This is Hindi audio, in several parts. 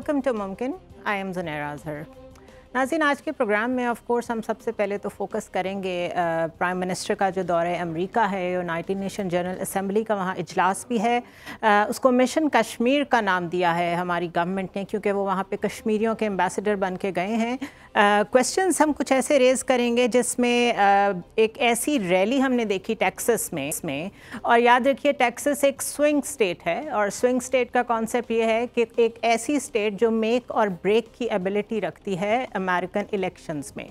Welcome to Mumkin. I am Zunair Azhar. नाजिन आज के प्रोग्राम में ऑफ कोर्स हम सबसे पहले तो फोकस करेंगे प्राइम मिनिस्टर का जो दौरे अमेरिका है यूनाइटेड नेशन जनरल असम्बली का वहाँ इजलास भी है आ, उसको मिशन कश्मीर का नाम दिया है हमारी गवर्नमेंट ने क्योंकि वो वहाँ पे कश्मीरियों के एम्बेसडर बन के गए हैं क्वेश्चंस हम कुछ ऐसे रेज़ करेंगे जिसमें एक ऐसी रैली हमने देखी टेक्सस में इसमें और याद रखिए टैक्सस एक स्विंग स्टेट है और स्विंग स्टेट का कॉन्सेप्ट ये है कि एक ऐसी स्टेट जो मेक और ब्रेक की एबिलिटी रखती है अमेरिकन इलेक्शंस में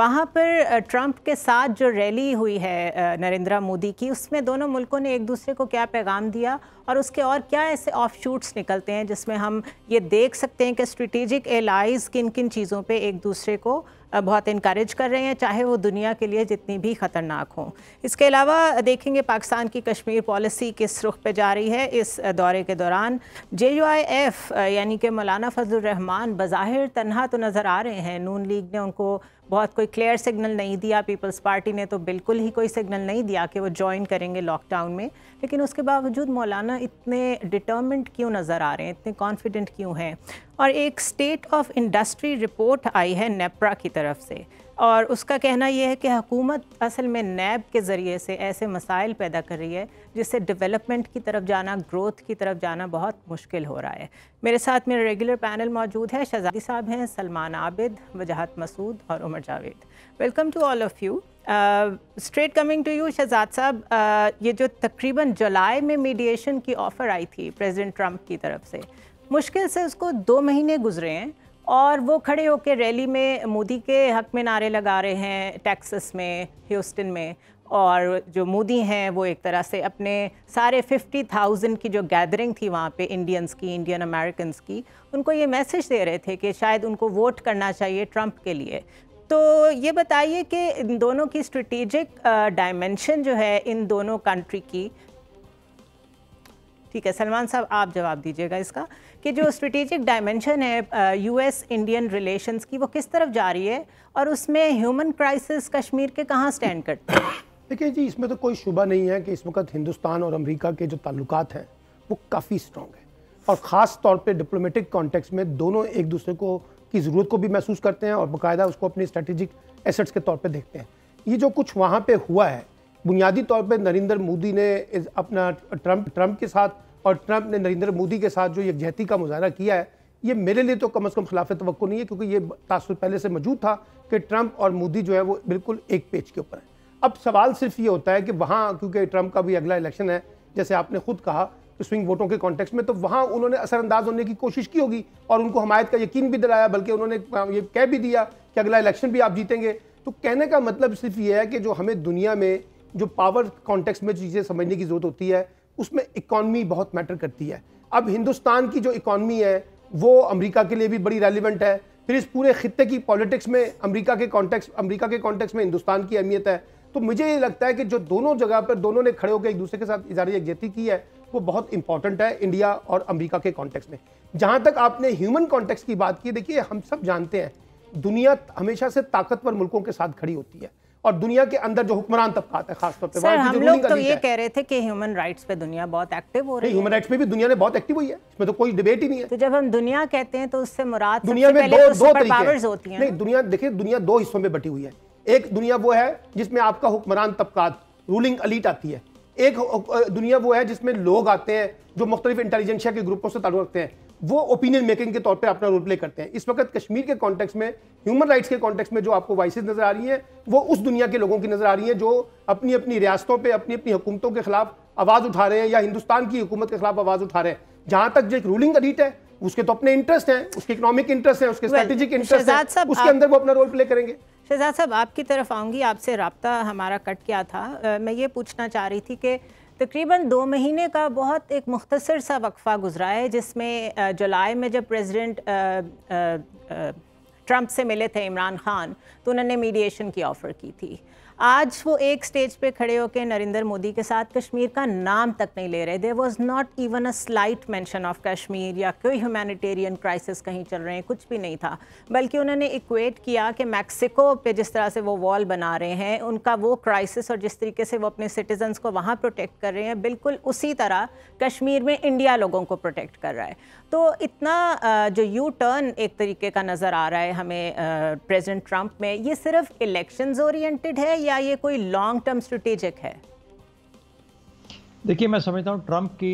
वहाँ पर ट्रंप के साथ जो रैली हुई है नरेंद्र मोदी की उसमें दोनों मुल्कों ने एक दूसरे को क्या पैगाम दिया और उसके और क्या ऐसे ऑफ शूट्स निकलते हैं जिसमें हम ये देख सकते हैं कि स्ट्रेटिजिक एलाइज किन किन चीज़ों पर एक दूसरे को बहुत इनक्रेज कर रहे हैं चाहे वो दुनिया के लिए जितनी भी ख़तरनाक हों इसके अलावा देखेंगे पाकिस्तान की कश्मीर पॉलिसी किस रुख पे जा रही है इस दौरे के दौरान जे यू आई एफ़ यानी कि मौलाना फजल रहमान बज़ाहिर तनहा तो नज़र आ रहे हैं नून लीग ने उनको बहुत कोई क्लियर सिग्नल नहीं दिया पीपल्स पार्टी ने तो बिल्कुल ही कोई सिग्नल नहीं दिया कि वो ज्वाइन करेंगे लॉकडाउन में लेकिन उसके बावजूद मौलाना इतने डिटर्मेंट क्यों नज़र आ रहे हैं इतने कॉन्फिडेंट क्यों हैं और एक स्टेट ऑफ इंडस्ट्री रिपोर्ट आई है नेपरा की तरफ से और उसका कहना यह है कि हकूमत असल में नैब के ज़रिए से ऐसे मसाइल पैदा कर रही है जिससे डेवलपमेंट की तरफ जाना ग्रोथ की तरफ जाना बहुत मुश्किल हो रहा है मेरे साथ मेरे रेगुलर पैनल मौजूद है शहजादी साहब हैं सलमान आबिद वजाहत मसूद और Umar Javed welcome to all of you straight coming to you Shahzad साहब uh, ये जो तकरीबन जुलाई में मीडिएशन की ऑफ़र आई थी प्रेजिडेंट ट्रंप की तरफ से मुश्किल से उसको दो महीने गुजरे हैं और वो खड़े होकर रैली में मोदी के हक में नारे लगा रहे हैं टेक्सस में ह्यूस्टन में और जो मोदी हैं वो एक तरह से अपने सारे 50,000 की जो गैदरिंग थी वहाँ पे इंडियंस की इंडियन अमेरिकन की उनको ये मैसेज दे रहे थे कि शायद उनको वोट करना चाहिए ट्रंप के लिए तो ये बताइए कि इन दोनों की स्ट्रेटिजिक डायमेंशन जो है इन दोनों कंट्री की ठीक है सलमान साहब आप जवाब दीजिएगा इसका कि जो स्ट्रेटेजिक डायमेंशन है यूएस इंडियन रिलेशंस की वो किस तरफ जा रही है और उसमें ह्यूमन क्राइसिस कश्मीर के कहाँ स्टैंड करते हैं देखिए जी इसमें तो कोई शुबा नहीं है कि इस वक्त हिंदुस्तान और अमेरिका के जो ताल्लुक हैं वो काफ़ी स्ट्रॉन्ग है और ख़ास तौर पर डिप्लोमेटिक कॉन्टेक्स में दोनों एक दूसरे को की ज़रूरत को भी महसूस करते हैं और बाकायदा उसको अपनी स्ट्रेटेजिक एसेट्स के तौर पर देखते हैं ये जो कुछ वहाँ पर हुआ है बुनियादी तौर पर नरेंद्र मोदी ने अपना ट्रंप ट्रंप के साथ और ट्रंप ने नरेंद्र मोदी के साथ जो यकजहती का मुजाहरा किया है ये मेरे लिए तो कम अज़ कम खिलाफ तो नहीं है क्योंकि ये तासर पहले से मौजूद था कि ट्रंप और मोदी जो है वो बिल्कुल एक पेज के ऊपर है अब सवाल सिर्फ ये होता है कि वहाँ क्योंकि ट्रंप का भी अगला इलेक्शन है जैसे आपने खुद कहा कि स्विंग वोटों के कॉन्टेक्स में तो वहाँ उन्होंने असरअंदाज होने की कोशिश की होगी और उनको हमायत का यकीन भी दिलाया बल्कि उन्होंने ये कह भी दिया कि अगला इलेक्शन भी आप जीतेंगे तो कहने का मतलब सिर्फ ये है कि जो हमें दुनिया में जो पावर कॉन्टेक्स में चीज़ें समझने की ज़रूरत होती है उसमें इकॉनमी बहुत मैटर करती है अब हिंदुस्तान की जो इकॉनमी है वो अमेरिका के लिए भी बड़ी रेलिवेंट है फिर इस पूरे खत्े की पॉलिटिक्स में अमेरिका के कॉन्टेक्स अमेरिका के कॉन्टेक्स में हिंदुस्तान की अहमियत है तो मुझे ये लगता है कि जो दोनों जगह पर दोनों ने खड़े होकर एक दूसरे के साथ इजारी यकजहती की है वो बहुत इंपॉर्टेंट है इंडिया और अमेरिका के कॉन्टेक्स में जहाँ तक आपने ह्यूमन कॉन्टेक्स की बात की देखिए हम सब जानते हैं दुनिया हमेशा से ताकतवर मुल्कों के साथ खड़ी होती है और दुनिया के अंदर जो हुक्मरान तबका है खासतौर पर हम लोग तो ये कह रहे थे कि ह्यूमन राइट्स पे दुनिया बहुत एक्टिव हो रही है ह्यूमन राइट्स पे भी दुनिया ने बहुत एक्टिव हुई है इसमें तो कोई डिबेट ही नहीं है तो जब हम दुनिया कहते हैं तो उससे मुराद दुनिया में दो तो दो पावर्स होती हैं नहीं दुनिया देखिए दुनिया दो हिस्सों में बटी हुई है एक दुनिया वो है जिसमें आपका हुक्मरान तबका रूलिंग अलीट आती है एक दुनिया वो है जिसमें लोग आते हैं जो मुख्तलिफ इंटेलिजेंसिया के ग्रुपों से ताल्लुक रखते हैं वो ओपिनियन मेकिंग के तौर पे अपना रोल प्ले करते हैं इस वक्त कश्मीर के कॉन्टेक्स्ट में ह्यूमन राइट्स के कॉन्टेक्स्ट में जो आपको वॉइस नजर आ रही हैं वो उस दुनिया के लोगों की नजर आ रही हैं जो अपनी अपनी रियासतों पे अपनी अपनी हुकूमतों के खिलाफ आवाज़ उठा रहे हैं या हिंदुस्तान की हुकूमत के खिलाफ आवाज़ उठा रहे हैं जहां तक जो एक रूलिंग अडीट है उसके तो अपने इंटरेस्ट हैं उसके इकोनॉमिक इंटरेस्ट हैं उसके स्ट्रेटेजिक इंटरेस्ट हैं उसके अंदर वो अपना रोल प्ले करेंगे शहजाद साहब आपकी तरफ आऊंगी आपसे रबता हमारा कट गया था मैं ये पूछना चाह रही थी कि तकरीबन दो महीने का बहुत एक मुख्तर सा वक्फा गुजरा है जिसमें जुलाई में जब प्रेसिडेंट ट्रंप से मिले थे इमरान खान तो उन्होंने मीडिएशन की ऑफ़र की थी आज वो एक स्टेज पे खड़े होकर नरेंद्र मोदी के साथ कश्मीर का नाम तक नहीं ले रहे there was not even a slight mention of Kashmir या कोई ह्यूमैनिटेरियन क्राइसिस कहीं चल रहे हैं कुछ भी नहीं था बल्कि उन्होंने इक्वेट किया कि मैक्सिको पे जिस तरह से वो वॉल बना रहे हैं उनका वो क्राइसिस और जिस तरीके से वो अपने सिटीजन्स को वहाँ प्रोटेक्ट कर रहे हैं बिल्कुल उसी तरह कश्मीर में इंडिया लोगों को प्रोटेक्ट कर रहा है तो इतना जो यू टर्न एक तरीके का नज़र आ रहा है हमें प्रेजिडेंट ट्रंप में ये सिर्फ इलेक्शन ओरिएटेड है या ये कोई लॉन्ग टर्म स्ट्रेटेजिक है देखिए मैं समझता हूँ ट्रंप की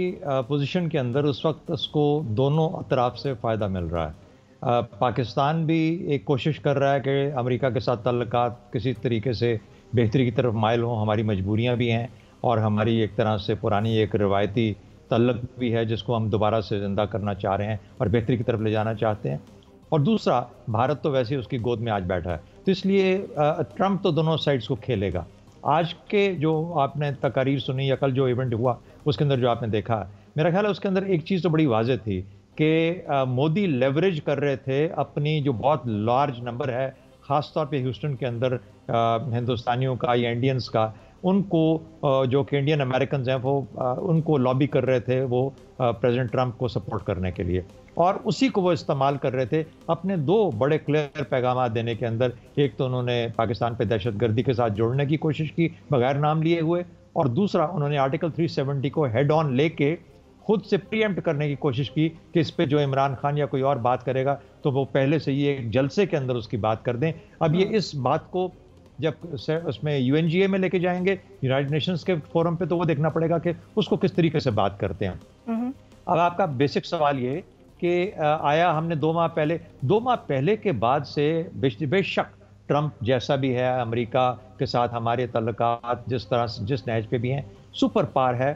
पोजीशन के अंदर उस वक्त उसको दोनों अतराफ से फ़ायदा मिल रहा है पाकिस्तान भी एक कोशिश कर रहा है कि अमेरिका के साथ तल्लक किसी तरीके से बेहतरी की तरफ मायल हों हमारी मजबूरियाँ भी हैं और हमारी एक तरह से पुरानी एक रिवायती तल्लक भी है जिसको हम दोबारा से ज़िंदा करना चाह रहे हैं और बेहतरी की तरफ ले जाना चाहते हैं और दूसरा भारत तो वैसे ही उसकी गोद में आज बैठा है तो इसलिए ट्रंप तो दोनों साइड्स को खेलेगा आज के जो आपने तकारीर सुनी या कल जो इवेंट हुआ उसके अंदर जो आपने देखा मेरा ख्याल है उसके अंदर एक चीज़ तो बड़ी वाजह थी कि मोदी लेवरेज कर रहे थे अपनी जो बहुत लार्ज नंबर है ख़ासतौर पर ह्यूस्टन के अंदर हिंदुस्तानियों का या इंडियंस का उनको जो कि इंडियन अमेरिकन हैं वो उनको लॉबी कर रहे थे वो प्रेसिडेंट ट्रंप को सपोर्ट करने के लिए और उसी को वो इस्तेमाल कर रहे थे अपने दो बड़े क्लियर पैगाम देने के अंदर एक तो उन्होंने पाकिस्तान पर दहशतगर्दी के साथ जोड़ने की कोशिश की बगैर नाम लिए हुए और दूसरा उन्होंने आर्टिकल 370 को हेड ऑन लेके खुद से प्रियम्प्ट करने की कोशिश की कि इस पर जो इमरान खान या कोई और बात करेगा तो वो पहले से ही एक जलसे के अंदर उसकी बात कर दें अब ये हाँ। इस बात को जब उसमें यू में लेके जाएंगे यूनाइटेड नेशंस के फोरम पे तो वो देखना पड़ेगा कि उसको किस तरीके से बात करते हैं अब आपका बेसिक सवाल ये कि आया हमने दो माह पहले दो माह पहले के बाद से बेशक ट्रंप जैसा भी है अमेरिका के साथ हमारे तल्लक जिस तरह से जिस नहज पे भी हैं सुपर पार है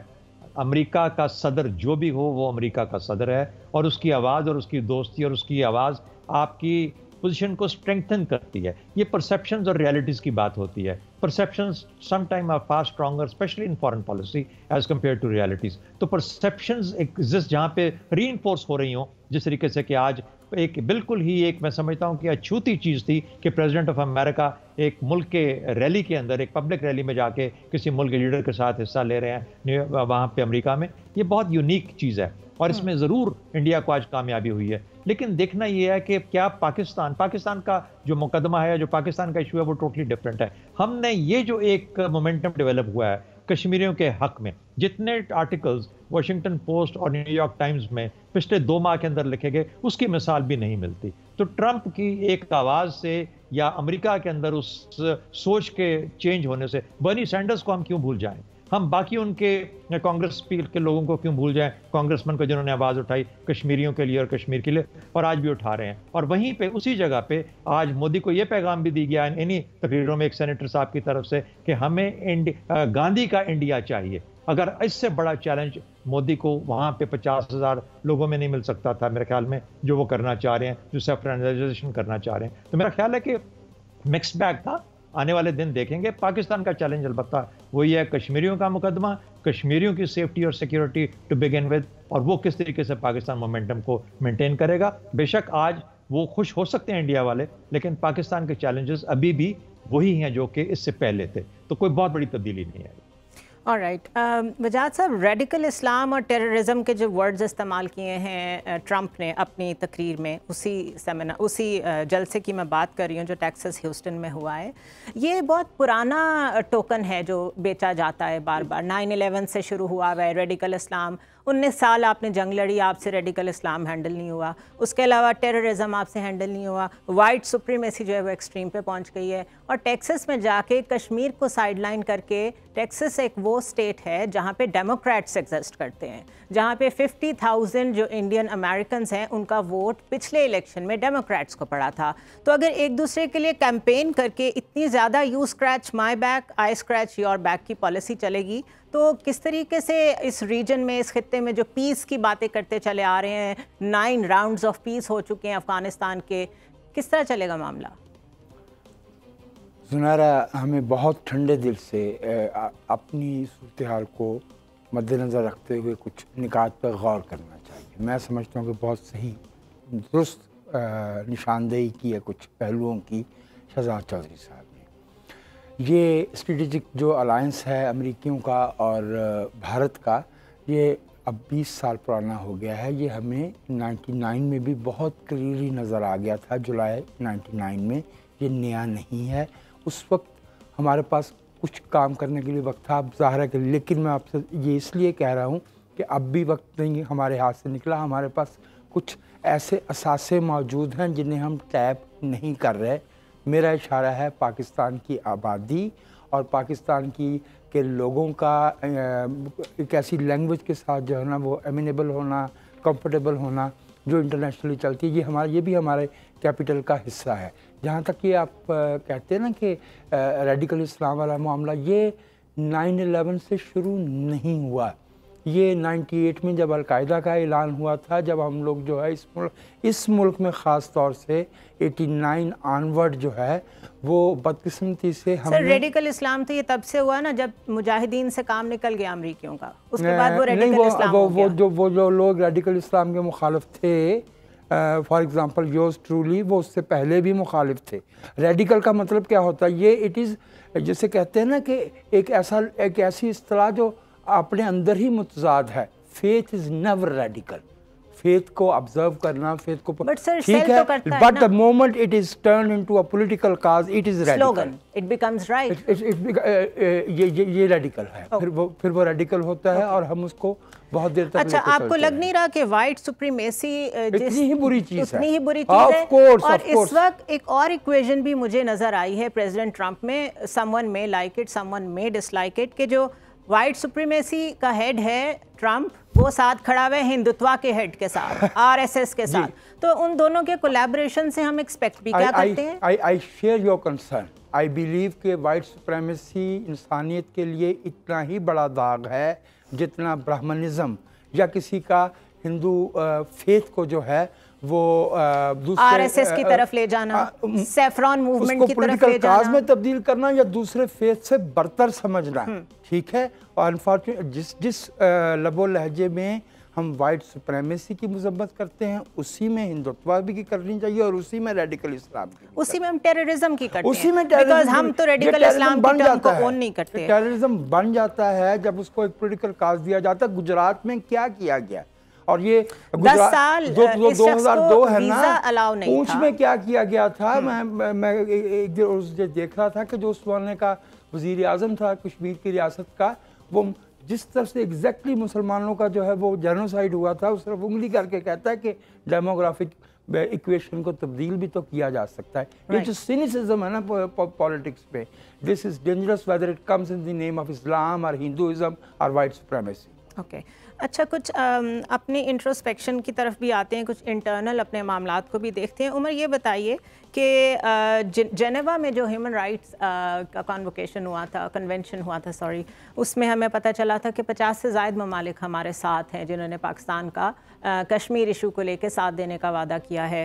अमेरिका का सदर जो भी हो वो अमेरिका का सदर है और उसकी आवाज़ और उसकी दोस्ती और उसकी आवाज़ आपकी पोजीशन को स्ट्रेंथन करती है ये परसेप्शन और रियलिटीज़ की बात होती है perception sometime are far stronger especially in foreign policy as compare to realities तो परसेप्शन एग्जिस्ट जहाँ पे री हो रही हों जिस तरीके से कि आज एक बिल्कुल ही एक मैं समझता हूँ कि अछूती चीज़ थी कि प्रेसिडेंट ऑफ अमेरिका एक मुल्क के रैली के अंदर एक पब्लिक रैली में जाके किसी मुल्क के लीडर के साथ हिस्सा ले रहे हैं वहाँ पे अमेरिका में ये बहुत यूनिक चीज़ है और इसमें हम्म। ज़रूर इंडिया को आज कामयाबी हुई है लेकिन देखना यह है कि क्या पाकिस्तान पाकिस्तान का जो मुकदमा है जो पाकिस्तान का इशू है वो टोटली डिफरेंट है हमने ये जो एक मोमेंटम डेवलप हुआ है कश्मीरियों के हक में जितने आर्टिकल्स वाशिंगटन पोस्ट और न्यूयॉर्क टाइम्स में पिछले दो माह के अंदर लिखे गए उसकी मिसाल भी नहीं मिलती तो ट्रंप की एक आवाज़ से या अमेरिका के अंदर उस सोच के चेंज होने से बर्नी सैंडर्स को हम क्यों भूल जाएं हम बाकी उनके कांग्रेस के लोगों को क्यों भूल जाएं कांग्रेसमैन को जिन्होंने आवाज़ उठाई कश्मीरियों के लिए और कश्मीर के लिए और आज भी उठा रहे हैं और वहीं पे उसी जगह पे आज मोदी को ये पैगाम भी दी गया इन्हीं तकरीरों में एक सेनेटर साहब की तरफ से कि हमें गांधी का इंडिया चाहिए अगर इससे बड़ा चैलेंज मोदी को वहाँ पे पचास हज़ार लोगों में नहीं मिल सकता था मेरे ख्याल में जो वो करना चाह रहे हैं जो सेफ्राइजेशन करना चाह रहे हैं तो मेरा ख्याल है कि मिक्स बैग था आने वाले दिन देखेंगे पाकिस्तान का चैलेंज अलबत्ता वही है कश्मीरियों का मुकदमा कश्मीरियों की सेफ्टी और सिक्योरिटी टू बिगिन विद और वो किस तरीके से पाकिस्तान मोमेंटम को मेंटेन करेगा बेशक आज वो खुश हो सकते हैं इंडिया वाले लेकिन पाकिस्तान के चैलेंजेस अभी भी वही हैं जो कि इससे पहले थे तो कोई बहुत बड़ी तब्दीली नहीं आई Um, और राइट वजाद साहब रेडिकल इस्लाम और टेररिज्म के जो वर्ड्स इस्तेमाल किए हैं ट्रंप ने अपनी तकरीर में उसी सेमिनार उसी जलसे की मैं बात कर रही हूँ जो टेक्सस ह्यूस्टन में हुआ है ये बहुत पुराना टोकन है जो बेचा जाता है बार बार नाइन एलेवन से शुरू हुआ हुआ है रेडिकल इस्लाम उन्नीस साल आपने जंग लड़ी आपसे रेडिकल इस्लाम हैंडल नहीं हुआ उसके अलावा टेररिज्म आपसे हैंडल नहीं हुआ वाइट सुप्रीमेसी जो है वो एक्सट्रीम पे पहुंच गई है और टेक्सस में जाके कश्मीर को साइडलाइन करके टेक्सस एक वो स्टेट है जहाँ पे डेमोक्रेट्स एग्जिस्ट करते हैं जहाँ पे 50,000 जो इंडियन अमेरिकन हैं उनका वोट पिछले इलेक्शन में डेमोक्रेट्स को पड़ा था तो अगर एक दूसरे के लिए कैंपेन करके इतनी ज़्यादा you scratch my back I scratch your back की पॉलिसी चलेगी तो किस तरीके से इस रीजन में इस खत्े में जो पीस की बातें करते चले आ रहे हैं नाइन राउंड्स ऑफ पीस हो चुके हैं अफ़गानिस्तान के किस तरह चलेगा मामला सुनारा हमें बहुत ठंडे दिल से अपनी सूरत हाल को मद्दनज़र रखते हुए कुछ निकात पर गौर करना चाहिए मैं समझता हूँ कि बहुत सही दुरुस्त निशानदेही की है कुछ पहलुओं की शहजाद चौधरी साहब ये स्ट्रेटिजिक जो अलायंस है अमेरिकियों का और भारत का ये अब 20 साल पुराना हो गया है ये हमें 99 में भी बहुत क्लियरली नज़र आ गया था जुलाई 99 में ये नया नहीं है उस वक्त हमारे पास कुछ काम करने के लिए वक्त था अब ज़ाहिर है कि लेकिन मैं आपसे ये इसलिए कह रहा हूँ कि अब भी वक्त नहीं हमारे हाथ से निकला हमारे पास कुछ ऐसे असासे मौजूद हैं जिन्हें हम टैप नहीं कर रहे मेरा इशारा है पाकिस्तान की आबादी और पाकिस्तान की के लोगों का एक ऐसी लैंग्वेज के साथ जो है ना वो एमिनेबल होना कंफर्टेबल होना जो इंटरनेशनली चलती है ये हमारा ये भी हमारे कैपिटल का हिस्सा है जहाँ तक ये आप कहते हैं ना कि रेडिकल इस्लाम वाला मामला ये 9/11 से शुरू नहीं हुआ ये 98 में जब अलकायदा का ऐलान हुआ था जब हम लोग जो है इस मुल्क इस मुल्क में ख़ास तौर से 89 आनवर्ड जो है वो बदकिस्मती से हम रेडिकल इस्लाम तो ये तब से हुआ ना जब मुजाहिदीन से काम निकल गया अमरीकियों का उसके बाद वो रेडिकल वो, इस्लाम वो, वो जो वो जो लोग रेडिकल इस्लाम के मुखालफ थे फॉर एग्ज़ाम्पल योज ट्रूली वो उससे पहले भी मुखालिफ थे रेडिकल का मतलब क्या होता है ये इट इज़ जैसे कहते हैं ना कि एक ऐसा एक ऐसी असलाह जो अपने अंदर ही मुतजाद है faith is never radical faith को ऑब्जर्व करना फेथ को ठीक है बट द मोमेंट तो it is turn into a political cause it is radical it becomes right ये ये रेडिकल है फिर वो फिर वो रेडिकल होता है और हम उसको बहुत देर तक अच्छा आपको लग नहीं रहा कि वाइट uh, सुप्रीमेसी इतनी ही बुरी चीज है। ही बुरी चीज है course, और इस वक्त एक और इक्वेशन भी मुझे नजर आई है प्रेसिडेंट ट्रंप में someone may like it someone may dislike it के जो वाइट सुप्रीमेसी का हेड है ट्रम्प वो साथ खड़ा हुआ है हिंदुत्वा के हेड के साथ आरएसएस के साथ तो उन दोनों के कोलैबोरेशन से हम एक्सपेक्ट भी क्या करते हैं I I share your concern I believe के वाइट सुप्रेमेसी इंसानियत के लिए इतना ही बड़ा दाग है जितना ब्राह्मणिज्म या किसी का हिंदू फेथ को जो है वो आरएसएस की तरफ ले जाना सेफ्रॉन मूवमेंट की तरफ ले जाना में तब्दील करना या दूसरे फेस से बरतर समझना हम्म। ठीक है और अनफॉर्चुनेट जिस जिस लबो लहजे में हम वाइट सुप्रेमेसी की मजम्मत करते हैं उसी में हिंदुत्व भी की करनी चाहिए और उसी में रेडिकल इस्लाम की उसी में हम टेररिज्म की करते उसी में बिकॉज हम तो रेडिकल इस्लाम बन जाता है नहीं करते टेररिज्म बन जाता है जब उसको एक पोलिटिकल काज दिया जाता है गुजरात में क्या किया गया और ये दस साल जो, जो दो हजार दो है ना अलाउ नहीं पूछ में क्या किया गया था हम्म। मैं मैं एक दिन उस दिन देख रहा था कि जो उस जमाने का वजीर आजम था कश्मीर की रियासत का वो जिस तरफ से एग्जैक्टली मुसलमानों का जो है वो जर्नोसाइड हुआ था उस तरफ उंगली करके कहता है कि डेमोग्राफिक इक्वेशन को तब्दील भी तो किया जा सकता है ये जो सिनिसिज्म है ना पॉलिटिक्स पे this is dangerous whether it comes in the name of Islam और हिंदुज़म और वाइट सुप्रेमेसी ओके अच्छा कुछ अपने इंट्रोस्पेक्शन की तरफ भी आते हैं कुछ इंटरनल अपने मामला को भी देखते हैं उमर ये बताइए कि जेनेवा में जो ह्यूमन राइट्स का कॉन्वोकेशन हुआ था कन्वेंशन हुआ था सॉरी उसमें हमें पता चला था कि 50 से जायद ममालिक हमारे साथ हैं जिन्होंने पाकिस्तान का कश्मीर इशू को लेकर साथ देने का वादा किया है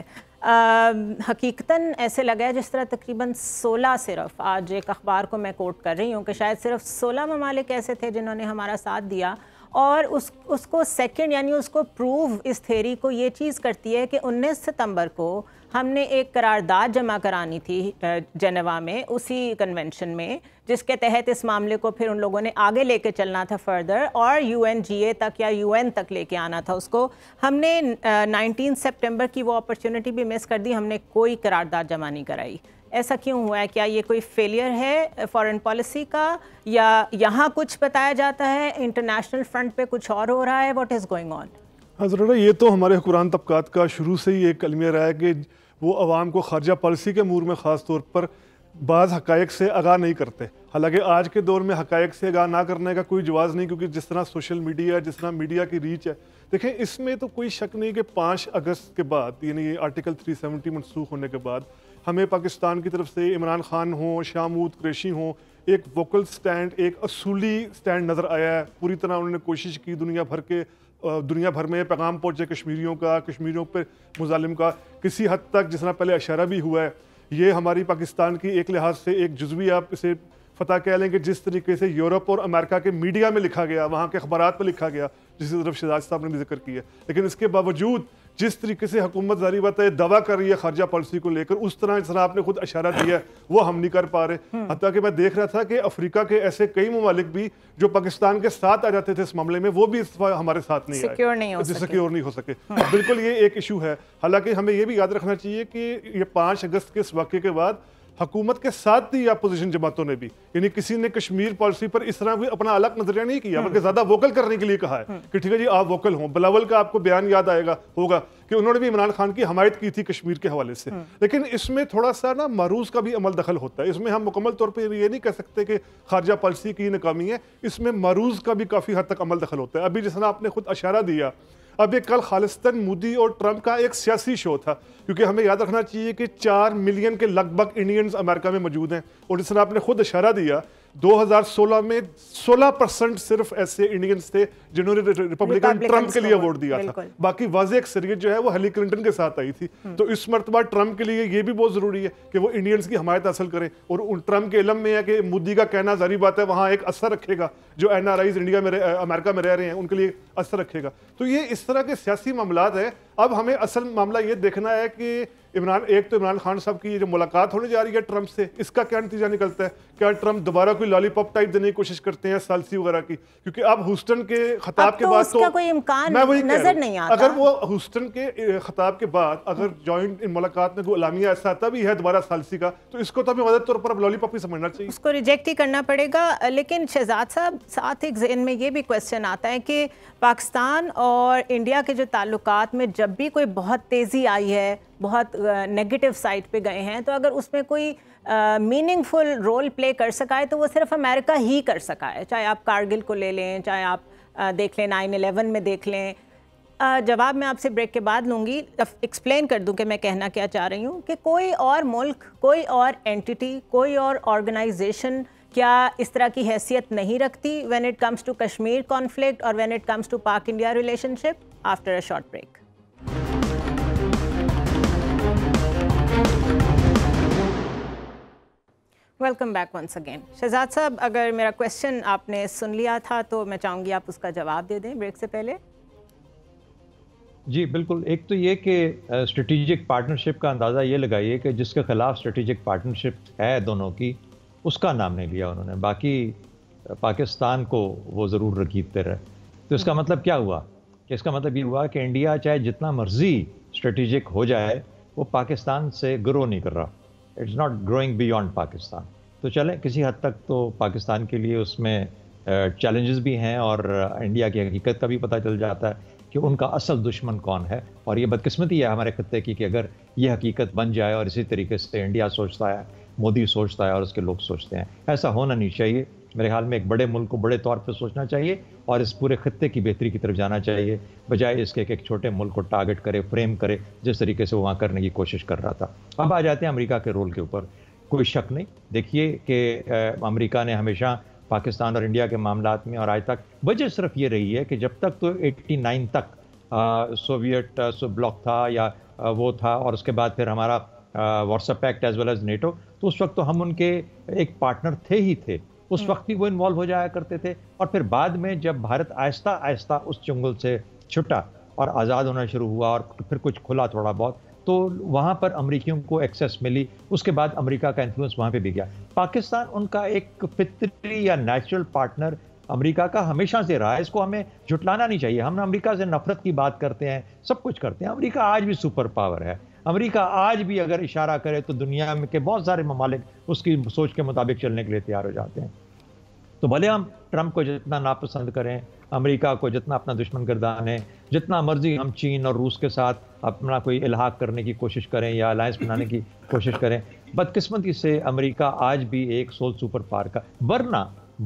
हकीकता ऐसे लगा है जिस तरह तकरीबन 16 सिर्फ आज एक अखबार को मैं कोट कर रही हूँ कि शायद सिर्फ 16 ममालिक ऐसे थे जिन्होंने हमारा साथ दिया और उस उसको सेकंड यानी उसको प्रूव इस थेरी को ये चीज़ करती है कि 19 सितंबर को हमने एक करारदाद जमा करानी थी जनेवा में उसी कन्वेंशन में जिसके तहत इस मामले को फिर उन लोगों ने आगे लेके चलना था फर्दर और यूएनजीए तक या यूएन तक लेके आना था उसको हमने नाइनटीन सितंबर की वो अपॉर्चुनिटी भी मिस कर दी हमने कोई करारदाद जमा नहीं कराई ऐसा क्यों हुआ है क्या ये कोई फेलियर है फॉरेन पॉलिसी का या यहाँ कुछ बताया जाता है इंटरनेशनल फ्रंट पे कुछ और हो रहा है what is going on Hazara ये तो हमारे हुरान तबकात का शुरू से ही एक अलमिया रहा है कि वो आवाम को खारजा पॉलिसी के मूर में ख़ास तौर पर बाज़ हक़ से आगाह नहीं करते हालांकि आज के दौर में हक़ से आगाह ना करने का कोई जवाज़ नहीं क्योंकि जिस तरह सोशल मीडिया जिस तरह मीडिया की रीच है देखें इसमें तो कोई शक नहीं कि पाँच अगस्त के बाद यानी आर्टिकल थ्री सेवेंटी मनसूख होने के बाद हमें पाकिस्तान की तरफ से इमरान खान हों शामूद क्रेशी हों एक वोकल स्टैंड एक असूली स्टैंड नज़र आया है पूरी तरह उन्होंने कोशिश की दुनिया भर के दुनिया भर में पैगाम पहुँचे कश्मीरियों का कश्मीरियों पर मुजालिम का किसी हद तक जिस तरह पहले इशारा भी हुआ है ये हमारी पाकिस्तान की एक लिहाज से एक जज्वी आप इसे फतह कह लें कि जिस तरीके से यूरोप और अमेरिका के मीडिया में लिखा गया वहाँ के अखबार में लिखा गया जिसकी तरफ शिजाज साहब ने भी जिक्र किया लेकिन इसके बावजूद जिस तरीके से हुकूमत जारी बात है दवा कर रही है खर्जा पॉलिसी को लेकर उस तरह जिस तरह आपने खुद इशारा दिया है वो हम नहीं कर पा रहे हम्म। हत्या कि मैं देख रहा था कि अफ्रीका के ऐसे कई ममालिक भी जो पाकिस्तान के साथ आ जाते थे इस मामले में वो भी इस हमारे साथ नहीं सिक्योर नहीं हो सिक्योर नहीं हो सके हम्म। बिल्कुल ये एक इशू है हालांकि हमें यह भी याद रखना चाहिए कि ये पाँच अगस्त के इस वाक्य के बाद हकूमत के साथ दी अपोजिशन जमातों ने भी यानी किसी ने कश्मीर पॉलिसी पर इस तरह कोई अपना अलग नजरिया नहीं किया बल्कि ज्यादा वोकल करने के लिए कहा है कि ठीक है जी आप वोकल हों बलावल का आपको बयान याद आएगा होगा कि उन्होंने भी इमरान खान की हमायत की थी कश्मीर के हवाले से लेकिन इसमें थोड़ा सा ना मारूज का भी अमल दखल होता है इसमें हम मुकम्मल तौर पर ये नहीं कह सकते कि खारजा पॉलिसी की नाकामी है इसमें मारूज का भी काफ़ी हद तक अमल दखल होता है अभी जिस तरह आपने खुद अशारा दिया अब ये कल खालिस्तान मोदी और ट्रंप का एक सियासी शो था क्योंकि हमें याद रखना चाहिए कि चार मिलियन के लगभग इंडियंस अमेरिका में मौजूद हैं और जिसने आपने खुद इशारा दिया 2016 में 16 परसेंट सिर्फ ऐसे इंडियंस थे जिन्होंने रिपब्लिकन ट्रंप के लिए वोट दिया था बाकी वाजे अक्सरियत जो है वो हेली क्लिंटन के साथ आई थी हम्म। तो इस मरतबा ट्रंप के लिए ये भी बहुत ज़रूरी है कि वो इंडियंस की हमायत हासिल करें और उन ट्रंप के इलम में है कि मोदी का कहना जारी बात है वहाँ एक असर रखेगा जो एन इंडिया में अमेरिका में रह रहे हैं उनके लिए असर रखेगा तो ये इस तरह के सियासी मामला है अब हमें असल मामला ये देखना है कि इमरान एक तो इमरान खान साहब की जो मुलाकात होने जा रही है ट्रंप से इसका क्या नतीजा निकलता है क्या ट्रंप दोबारा कोई लॉलीपॉप टाइप देने की कोशिश करते हैं सालसी वगैरह की क्योंकि अब हुस्टन के खताब तो के बाद तो कोई मैं वही नजर नहीं आता अगर वो हुस्टन के खताब के बाद अगर ज्वाइंट मुलाकात में कोई अलामिया ऐसा आता भी है दोबारा सालसी का तो इसको तो हमें मदद तौर पर अब लॉलीपॉप ही समझना चाहिए उसको रिजेक्ट ही करना पड़ेगा लेकिन शहजाद साहब साथ एक जहन में ये भी क्वेश्चन आता है कि पाकिस्तान और इंडिया के जो ताल्लुक में जब भी कोई बहुत तेज़ी आई है बहुत नेगेटिव साइड पे गए हैं तो अगर उसमें कोई मीनिंगफुल रोल प्ले कर सका है तो वो सिर्फ अमेरिका ही कर सका है चाहे आप कारगिल को ले लें चाहे आप देख लें नाइन एलेवन में देख लें जवाब मैं आपसे ब्रेक के बाद लूँगी एक्सप्लेन कर दूँ कि मैं कहना क्या चाह रही हूँ कि कोई और मुल्क कोई और एंटिटी कोई और ऑर्गेनाइजेशन क्या इस तरह की हैसियत नहीं रखती when it comes to Kashmir conflict और when it comes to Pak India relationship after a short break welcome back once again Shahzad साहब अगर मेरा क्वेश्चन आपने सुन लिया था तो मैं चाहूँगी आप उसका जवाब दे दें ब्रेक से पहले जी बिल्कुल एक तो ये कि स्ट्रेटिजिक पार्टनरशिप का अंदाज़ा ये लगाइए कि जिसके ख़िलाफ़ स्ट्रेटिजिक पार्टनरशिप है दोनों की उसका नाम नहीं लिया उन्होंने बाकी पाकिस्तान को वो ज़रूर रखीते रहे तो इसका मतलब क्या हुआ कि इसका मतलब ये हुआ कि इंडिया चाहे जितना मर्ज़ी स्ट्रेटिजिक हो जाए वो पाकिस्तान से ग्रो नहीं कर रहा it's not growing beyond Pakistan तो चलें किसी हद तक तो पाकिस्तान के लिए उसमें चैलेंजेस भी हैं और इंडिया की हकीकत का भी पता चल जाता है कि उनका असल दुश्मन कौन है और ये बदकिस्मती है हमारे खत्े की कि अगर ये हकीकत बन जाए और इसी तरीके से इंडिया सोचता है मोदी सोचता है और उसके लोग सोचते हैं ऐसा होना नहीं चाहिए मेरे ख्याल में एक बड़े मुल्क को बड़े तौर पर सोचना चाहिए और इस पूरे खत्े की बेहतरी की तरफ जाना चाहिए बजाय इसके कि एक छोटे मुल्क को टारगेट करे फ्रेम करे जिस तरीके से वो वहाँ करने की कोशिश कर रहा था अब आ जाते हैं अमरीका के रोल के ऊपर कोई शक नहीं देखिए कि अमरीका ने हमेशा पाकिस्तान और इंडिया के मामला में और आज तक वजह सिर्फ ये रही है कि जब तक तो 89 तक सोवियत ब्लॉक था या आ, वो था और उसके बाद फिर हमारा WhatsApp act as well as NATO तो उस वक्त तो हम उनके एक पार्टनर थे ही थे उस हम्म। वक्त ही वो इन्वॉल्व हो जाया करते थे और फिर बाद में जब भारत आहिस्ता आहिस्ता उस चुंगल से छुटा और आज़ाद होना शुरू हुआ और फिर कुछ खुला थोड़ा बहुत तो वहाँ पर अमरीकियों को एक्सेस मिली उसके बाद अमेरिका का इन्फ्लुएंस वहाँ पे भी गया पाकिस्तान उनका एक फितरी या नेचुरल पार्टनर अमेरिका का हमेशा से रहा है इसको हमें जुटलाना नहीं चाहिए हम अमेरिका से नफरत की बात करते हैं सब कुछ करते हैं अमेरिका आज भी सुपर पावर है अमेरिका आज भी अगर इशारा करे तो दुनिया में के बहुत सारे ममालिक उसकी सोच के मुताबिक चलने के लिए तैयार हो जाते हैं तो भले हम ट्रंप को जितना नापसंद करें अमेरिका को जितना अपना दुश्मन है जितना मर्जी हम चीन और रूस के साथ अपना कोई इलाहाक करने की कोशिश करें या अलायंस बनाने की कोशिश करें बदकिस्मती से अमेरिका आज भी एक सोल सुपर पार का वरना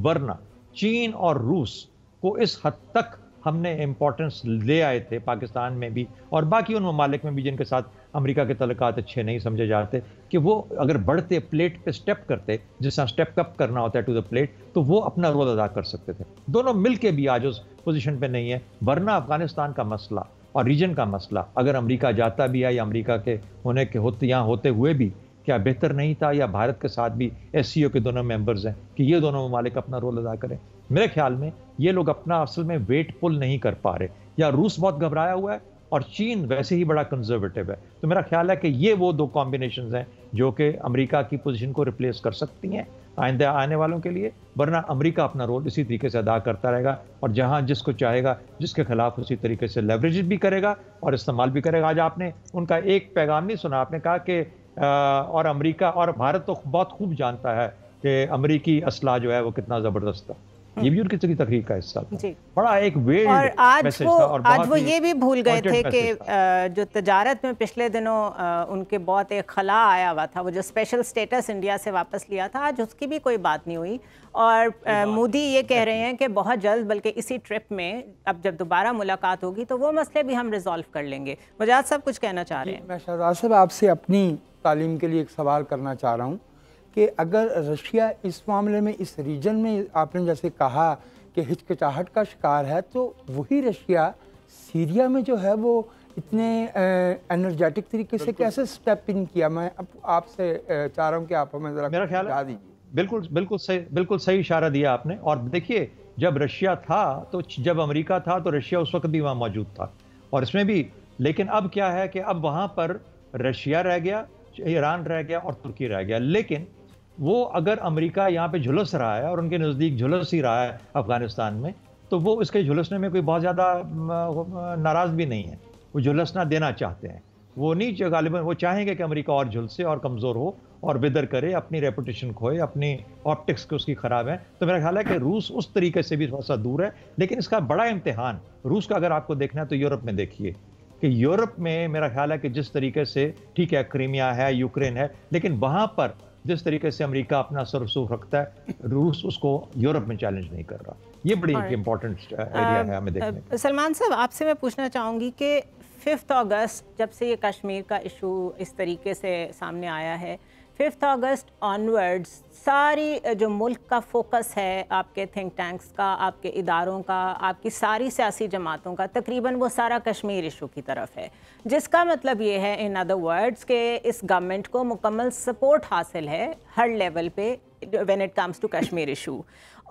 वरना चीन और रूस को इस हद तक हमने इम्पोर्टेंस ले आए थे पाकिस्तान में भी और बाकी उन ममालिक में भी जिनके साथ अमेरिका के तलक़ात अच्छे नहीं समझे जाते कि वो अगर बढ़ते प्लेट पे स्टेप करते जिस तरह स्टेप कप करना होता है टू द प्लेट तो वो अपना रोल अदा कर सकते थे दोनों मिल के भी आज उस पोजिशन पर नहीं है वरना अफगानिस्तान का मसला और रीजन का मसला अगर अमरीका जाता भी है या अमरीका के होने के होते यहाँ होते हुए भी क्या बेहतर नहीं था या भारत के साथ भी एस के दोनों मेंबर्स हैं कि ये दोनों ममालिक अपना रोल अदा करें मेरे ख्याल में ये लोग अपना असल में वेट पुल नहीं कर पा रहे या रूस बहुत घबराया हुआ है और चीन वैसे ही बड़ा कंजर्वेटिव है तो मेरा ख्याल है कि ये वो दो कॉम्बिनेशन हैं जो कि अमेरिका की पोजीशन को रिप्लेस कर सकती हैं आइंदा आने वालों के लिए वरना अमेरिका अपना रोल इसी तरीके से अदा करता रहेगा और जहां जिसको चाहेगा जिसके खिलाफ उसी तरीके से लेवरेज भी करेगा और इस्तेमाल भी करेगा आज आपने उनका एक पैगाम नहीं सुना आपने कहा कि और अमरीका और भारत तो बहुत खूब जानता है कि अमरीकी असला जो है वो कितना ज़बरदस्त है ये भी उनकी तकरीर का हिस्सा था बड़ा एक वेल्ड और आज वो और आज वो ये भी भूल गए थे कि जो तजारत में पिछले दिनों उनके बहुत एक खला आया हुआ था वो जो स्पेशल स्टेटस इंडिया से वापस लिया था आज उसकी भी कोई बात नहीं हुई और मोदी ये कह रहे हैं कि बहुत जल्द बल्कि इसी ट्रिप में अब जब दोबारा मुलाकात होगी तो वो मसले भी हम रिजॉल्व कर लेंगे मुजाद साहब कुछ कहना चाह रहे हैं मैं शहजाद साहब आपसे अपनी तालीम के लिए एक सवाल करना चाह रहा हूँ कि अगर रशिया इस मामले में इस रीजन में आपने जैसे कहा कि हिचकिचाहट का शिकार है तो वही रशिया सीरिया में जो है वो इतने एनर्जेटिक तरीके से कैसे स्टेप इन किया मैं अब आपसे चाह रहा हूँ कि आप हमें जरा मेरा ख्याल दीजिए बिल्कुल बिल्कुल सही बिल्कुल सही इशारा दिया आपने और देखिए जब रशिया था तो जब अमेरिका था तो रशिया उस वक्त भी वहाँ मौजूद था और इसमें भी लेकिन अब क्या है कि अब वहाँ पर रशिया रह गया ईरान रह गया और तुर्की रह गया लेकिन वो अगर अमेरिका यहाँ पे झुलस रहा है और उनके नज़दीक झुलस ही रहा है अफ़गानिस्तान में तो वो इसके झुलसने में कोई बहुत ज़्यादा नाराज़ भी नहीं है वो झुलसना देना चाहते हैं वो नहीं गालिबा वो चाहेंगे कि अमेरिका और झुलसे और कमज़ोर हो और बिदर करे अपनी रेपुटेशन खोए अपनी ऑप्टिक्स की उसकी ख़राब है तो मेरा ख्याल है कि रूस उस तरीके से भी थोड़ा सा दूर है लेकिन इसका बड़ा इम्तहान रूस का अगर आपको देखना है तो यूरोप में देखिए कि यूरोप में मेरा ख्याल है कि जिस तरीके से ठीक है क्रीमिया है यूक्रेन है लेकिन वहाँ पर जिस तरीके से अमेरिका अपना सरसूख रखता है रूस उसको यूरोप में चैलेंज नहीं कर रहा ये बड़ी एक इम्पॉर्टेंट एरिया है हमें um, देखने uh, सलमान साहब आपसे मैं पूछना चाहूँगी कि फिफ्थ अगस्त जब से ये कश्मीर का इशू इस तरीके से सामने आया है फिफ्थ अगस्त ऑनवर्ड्स सारी जो मुल्क का फोकस है आपके थिंक टैंक्स का आपके इदारों का आपकी सारी सियासी जमातों का तकरीबन वो सारा कश्मीर इशू की तरफ है जिसका मतलब ये है इन अदर वर्ड्स के इस गवर्नमेंट को मुकम्मल सपोर्ट हासिल है हर लेवल पे when it comes to Kashmir issue.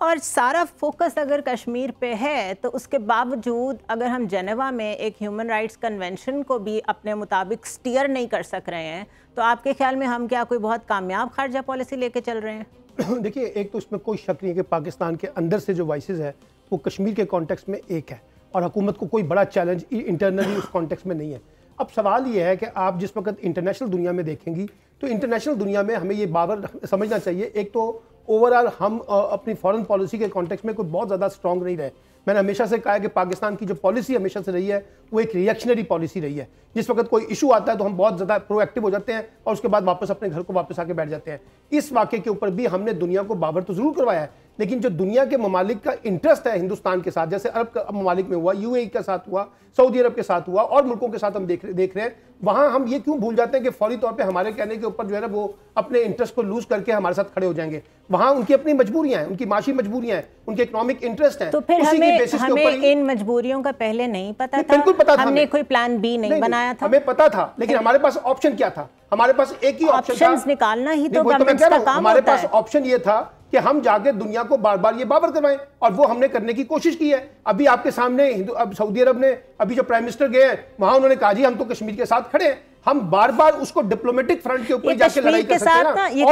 और सारा फोकस अगर कश्मीर पे है तो उसके बावजूद अगर हम जेनेवा में एक ह्यूमन राइट्स कन्वेंशन को भी अपने मुताबिक स्टीयर नहीं कर सक रहे हैं तो आपके ख्याल में हम क्या कोई बहुत कामयाब खारजा पॉलिसी लेके चल रहे हैं देखिए एक तो उसमें कोई शक नहीं है कि पाकिस्तान के अंदर से जो वॉइस है वो कश्मीर के कॉन्टेक्स में एक है और हुकूमत को कोई बड़ा चैलेंज इंटरनली उस कॉन्टेक्स में नहीं है अब सवाल ये है कि आप जिस वक्त इंटरनेशनल दुनिया में देखेंगी तो इंटरनेशनल दुनिया में हमें ये बाबर समझना चाहिए एक तो ओवरऑल हम अपनी फॉरेन पॉलिसी के कॉन्टेक्स्ट में कुछ बहुत ज़्यादा स्ट्रांग नहीं रहे मैंने हमेशा से कहा है कि पाकिस्तान की जो पॉलिसी हमेशा से रही है वो एक रिएक्शनरी पॉलिसी रही है जिस वक्त कोई इशू आता है तो हम बहुत ज़्यादा प्रोएक्टिव हो जाते हैं और उसके बाद वापस अपने घर को वापस आके बैठ जाते हैं इस वाक्य के ऊपर भी हमने दुनिया को बाबर तो ज़रूर करवाया है लेकिन जो दुनिया के ममालिक का इंटरेस्ट है हिंदुस्तान के साथ जैसे अरब ममालिक में हुआ यूएई e के साथ हुआ सऊदी अरब के साथ हुआ और मुल्कों के साथ हम देख देख रहे हैं वहां हम ये क्यों भूल जाते हैं कि फौरी तौर पर हमारे कहने के ऊपर जो है ना वो अपने इंटरेस्ट को लूज करके हमारे साथ खड़े हो जाएंगे वहां उनकी अपनी मजबूरियां हैं उनकी माशी मजबूरियां हैं उनके इकोनॉमिक इंटरेस्ट है तो फिर हमें, हमें इन मजबूरियों का पहले नहीं पता था बिल्कुल पता था हमने कोई प्लान बी नहीं, नहीं बनाया था हमें पता था लेकिन हमारे पास ऑप्शन क्या था हमारे पास एक ही ऑप्शन निकालना ही तो, तो हमारे पास ऑप्शन ये था कि हम जाके दुनिया को बार बार ये बाबर करवाएं और वो हमने करने की कोशिश की है अभी आपके सामने अब सऊदी अरब ने अभी जो प्राइम मिनिस्टर गए हैं वहां उन्होंने कहा जी हम तो कश्मीर के साथ खड़े हैं हम बार बार उसको डिप्लोमेटिक फ्रंट के ऊपर ना ये,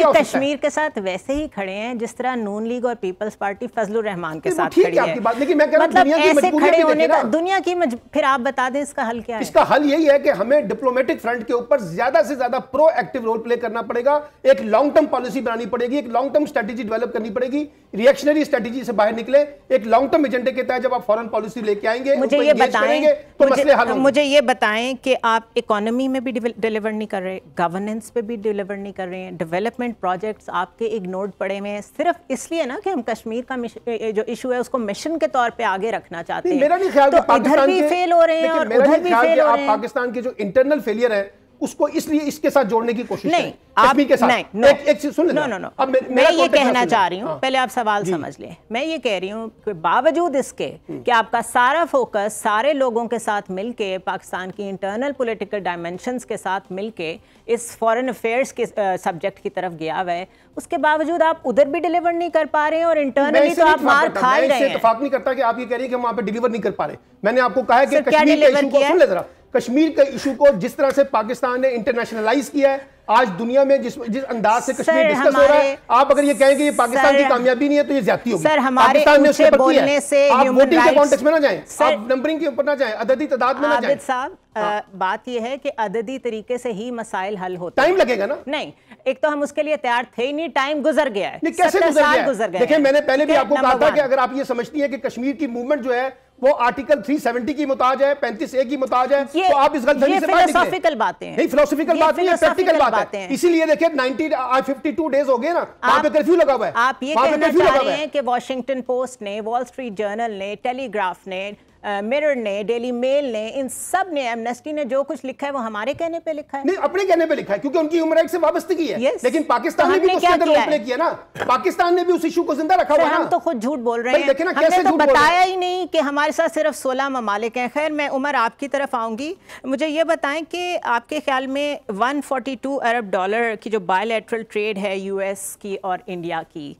ये कश्मीर के साथ वैसे ही खड़े हैं जिस तरह नून लीग और पीपल्स पार्टी फजल रहमान के साथ खड़ी है बात लेकिन मैं कह रहा मतलब दुनिया की होने का दुनिया की फिर आप बता दें इसका हल क्या है इसका हल यही है कि हमें डिप्लोमेटिक फ्रंट के ऊपर ज्यादा से ज्यादा प्रो एक्टिव रोल प्ले करना पड़ेगा एक लॉन्ग टर्म पॉलिसी बनानी पड़ेगी एक लॉन्ग टर्म स्ट्रेटेजी डेवलप करनी पड़ेगी रिएक्शनरी स्ट्रेटेजी से बाहर निकले एक लॉन्ग टर्म एजेंडे के तहत जब आप फॉरेन पॉलिसी लेके आएंगे मुझे ये बताएं तो मुझे, मसले हल मुझे ये बताएं कि आप इकोनॉमी में भी डिलीवर नहीं कर रहे गवर्नेंस पे भी डिलीवर नहीं कर रहे हैं डेवलपमेंट प्रोजेक्ट्स आपके इग्नोर्ड पड़े में सिर्फ इसलिए ना कि हम कश्मीर का जो इशू है उसको मिशन के तौर पर आगे रखना चाहते हैं मेरा नहीं ख्याल फेल तो हो रहे हैं पाकिस्तान के जो इंटरनल फेलियर है उसको इसलिए इसके साथ जोड़ने की कोशिश नहीं आप के साथ नहीं, no, एक, एक सुन नो नो नो अब मे, मैं ये कहना चाह रही हूँ हाँ, पहले आप सवाल समझ लें मैं ये कह रही हूँ बावजूद इसके हम्म। कि आपका सारा फोकस सारे लोगों के साथ मिलके पाकिस्तान की इंटरनल पॉलिटिकल डायमेंशंस के साथ मिलके इस फॉरेन अफेयर्स के सब्जेक्ट की तरफ गया हुआ है उसके बावजूद आप उधर भी डिलीवर नहीं कर पा रहे हैं और इंटरनली तो आप मार खा रहे हैं नहीं करता कि आप ये कह रही है कि हम वहाँ पे डिलीवर नहीं कर पा रहे मैंने आपको कहा कि कश्मीर का इशू को सुन ले जरा कश्मीर के इशू को जिस तरह से पाकिस्तान ने इंटरनेशनलाइज किया है आज दुनिया में जिस जिस अंदाज से कश्मीर डिस्कस हो रहा है आप अगर ये कहेंगे ये पाकिस्तान की कामयाबी नहीं है तो ये ज्यादा होगी सर हमारे पाकिस्तान ने उसे बोलने से आप वोटिंग के कॉन्टेक्स्ट में ना जाएं आप नंबरिंग के ऊपर ना जाएं अददी तादाद में ना जाएं साहब हाँ। बात ये है कि अददी तरीके से ही मसाइल हल होते टाइम लगेगा ना नहीं एक तो हम उसके लिए तैयार थे ही नहीं टाइम गुजर गया है कैसे गुजर गया, देखिए मैंने पहले भी आपको कहा था कि अगर आप ये समझती है कि कश्मीर की मूवमेंट जो है वो आर्टिकल 370 की मुताज है पैंतीस ए की मुताज है तो आप इस गलतफहमी से फिलोसॉफिकल बातें नहीं फिलोसॉफिकल बात नहीं है प्रैक्टिकल बात है इसीलिए देखिए 90 52 डेज हो गए ना वहां पे कर्फ्यू लगा हुआ है आप ये कहना चाह रहे हैं कि वाशिंगटन पोस्ट ने वॉल स्ट्रीट जर्नल ने टेलीग्राफ ने मिरर ने डेली मेल ने इन सब ने एमनेस्टी ने जो कुछ लिखा है वो हमारे कहने पे लिखा है नहीं अपने कहने पे लिखा है क्योंकि उनकी उम्र राइट से वाबस्तगी है yes. लेकिन पाकिस्तान तो ने भी तो उसके अंदर रोल प्ले किया ना पाकिस्तान ने भी उस इशू को जिंदा रखा हुआ हम तो खुद झूठ बोल रहे हैं ना हमने तो बताया ही नहीं कि हमारे साथ सिर्फ सोलह ममालिक हैं खैर मैं उमर आपकी तरफ आऊंगी मुझे ये बताएं कि आपके ख्याल में 142 अरब डॉलर की जो बायोलेट्रल ट्रेड है यूएस की और इंडिया की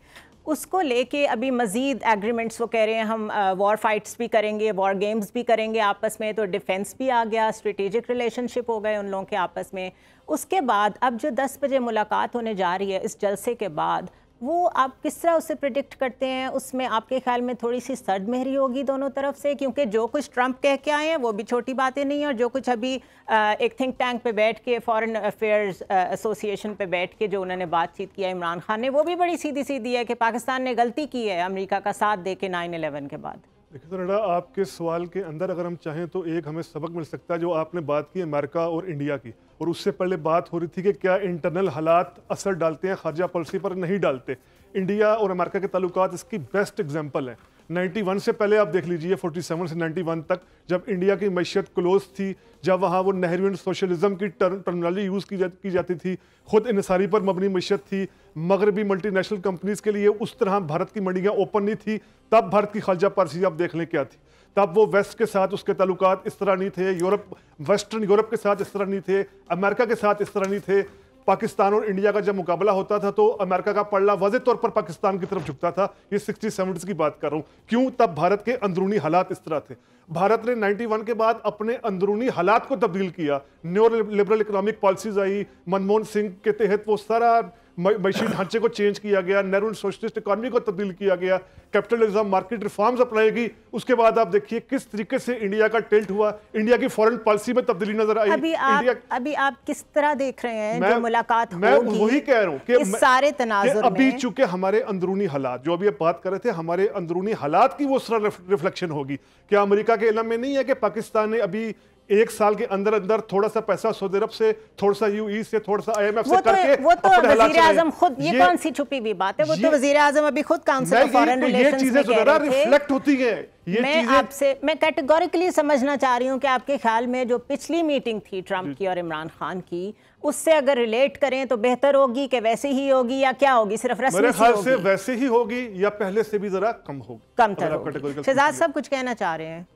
उसको लेके अभी मज़ीद एग्रीमेंट्स वो कह रहे हैं हम वॉर फाइट्स भी करेंगे वॉर गेम्स भी करेंगे आपस में तो डिफेंस भी आ गया स्ट्रेटेजिक रिलेशनशिप हो गए उन लोगों के आपस में उसके बाद अब जो 10 बजे मुलाकात होने जा रही है इस जलसे के बाद वो आप किस तरह उसे प्रिडिक्ट करते हैं उसमें आपके ख्याल में थोड़ी सी सर्द मेहरी होगी दोनों तरफ से क्योंकि जो कुछ ट्रंप कह के आए हैं वो भी छोटी बातें नहीं हैं और जो कुछ अभी एक थिंक टैंक पे बैठ के फॉरेन अफेयर्स एसोसिएशन पे बैठ के जो उन्होंने बातचीत किया इमरान खान ने वो भी बड़ी सीधी सीधी है कि पाकिस्तान ने गलती की है अमरीका का साथ दे के नाइन अलेवन के बाद देखिए सर आपके सवाल के अंदर अगर हम चाहें तो एक हमें सबक मिल सकता है जो आपने बात की अमेरिका और इंडिया की और उससे पहले बात हो रही थी कि क्या इंटरनल हालात असर डालते हैं खारजा पॉलिसी पर नहीं डालते इंडिया और अमेरिका के ताल्लुक इसकी बेस्ट एग्जाम्पल है 91 से पहले आप देख लीजिए 47 से 91 तक जब इंडिया की मैशियत क्लोज थी जब वहाँ वो नेहरून सोशलिज्म की टर्म टर्मिनोलॉजी यूज़ की, जा, की जाती थी खुद इंसारी पर मबनी मैशियत थी मगरबी मल्टीनेशनल कंपनीज़ के लिए उस तरह भारत की मंडियाँ ओपन नहीं थी तब भारत की खारजा पॉलिसी आप देख लें क्या थी तब वो वेस्ट के साथ उसके तल्लुक इस तरह नहीं थे यूरोप वेस्टर्न यूरोप के साथ इस तरह नहीं थे अमेरिका के साथ इस तरह नहीं थे पाकिस्तान और इंडिया का जब मुकाबला होता था तो अमेरिका का पड़ला वाजे तौर पर पाकिस्तान की तरफ झुकता था ये सिक्सटी सेवेंटीज की बात कर रहा हूँ क्यों तब भारत के अंदरूनी हालात इस तरह थे भारत ने 91 के बाद अपने अंदरूनी हालात को तब्दील किया न्यू लिबरल इकोनॉमिक पॉलिसीज आई मनमोहन सिंह के तहत वो सारा मशीन ढांचे को चेंज किया गया नेहरू सोशलिस्ट इकॉनमी को तब्दील किया गया कैपिटलिज्म मार्केट रिफॉर्म्स अपनाएगी उसके बाद आप देखिए किस तरीके से इंडिया का टेल्ट हुआ इंडिया की फॉरेन पॉलिसी में तब्दीली नजर आई अभी आप, अभी आप किस तरह देख रहे हैं मैं, जो मुलाकात मैं वही कह रहा हूँ सारे तनाजुर अभी चूंकि हमारे अंदरूनी हालात जो अभी आप बात कर रहे थे हमारे अंदरूनी हालात की वो सर रिफ्लेक्शन होगी क्या अमरीका के इलम में नहीं है कि पाकिस्तान ने अभी एक साल के अंदर अंदर थोड़ा सा पैसा सऊदी अरब से थोड़ा सा यूई e से थोड़ा सा आईएमएफ से तो करके वो तो वजीर आजम खुद ये, ये कौन सी छुपी हुई बात है वो तो वजीर आजम अभी खुद काउंसिल ऑफ फॉरेन रिलेशंस में कह रहे रिफ्लेक्ट होती है मैं आपसे मैं कैटेगोरिकली समझना चाह रही हूँ कि आपके ख्याल में जो पिछली मीटिंग थी ट्रंप की और इमरान खान की उससे अगर रिलेट करें तो बेहतर होगी कि वैसे ही होगी या क्या होगी सिर्फ रस्म मेरे ख्याल से वैसे ही होगी या पहले से भी जरा कम होगी कम तरह तो शहजाद साहब कुछ कहना चाह रहे हैं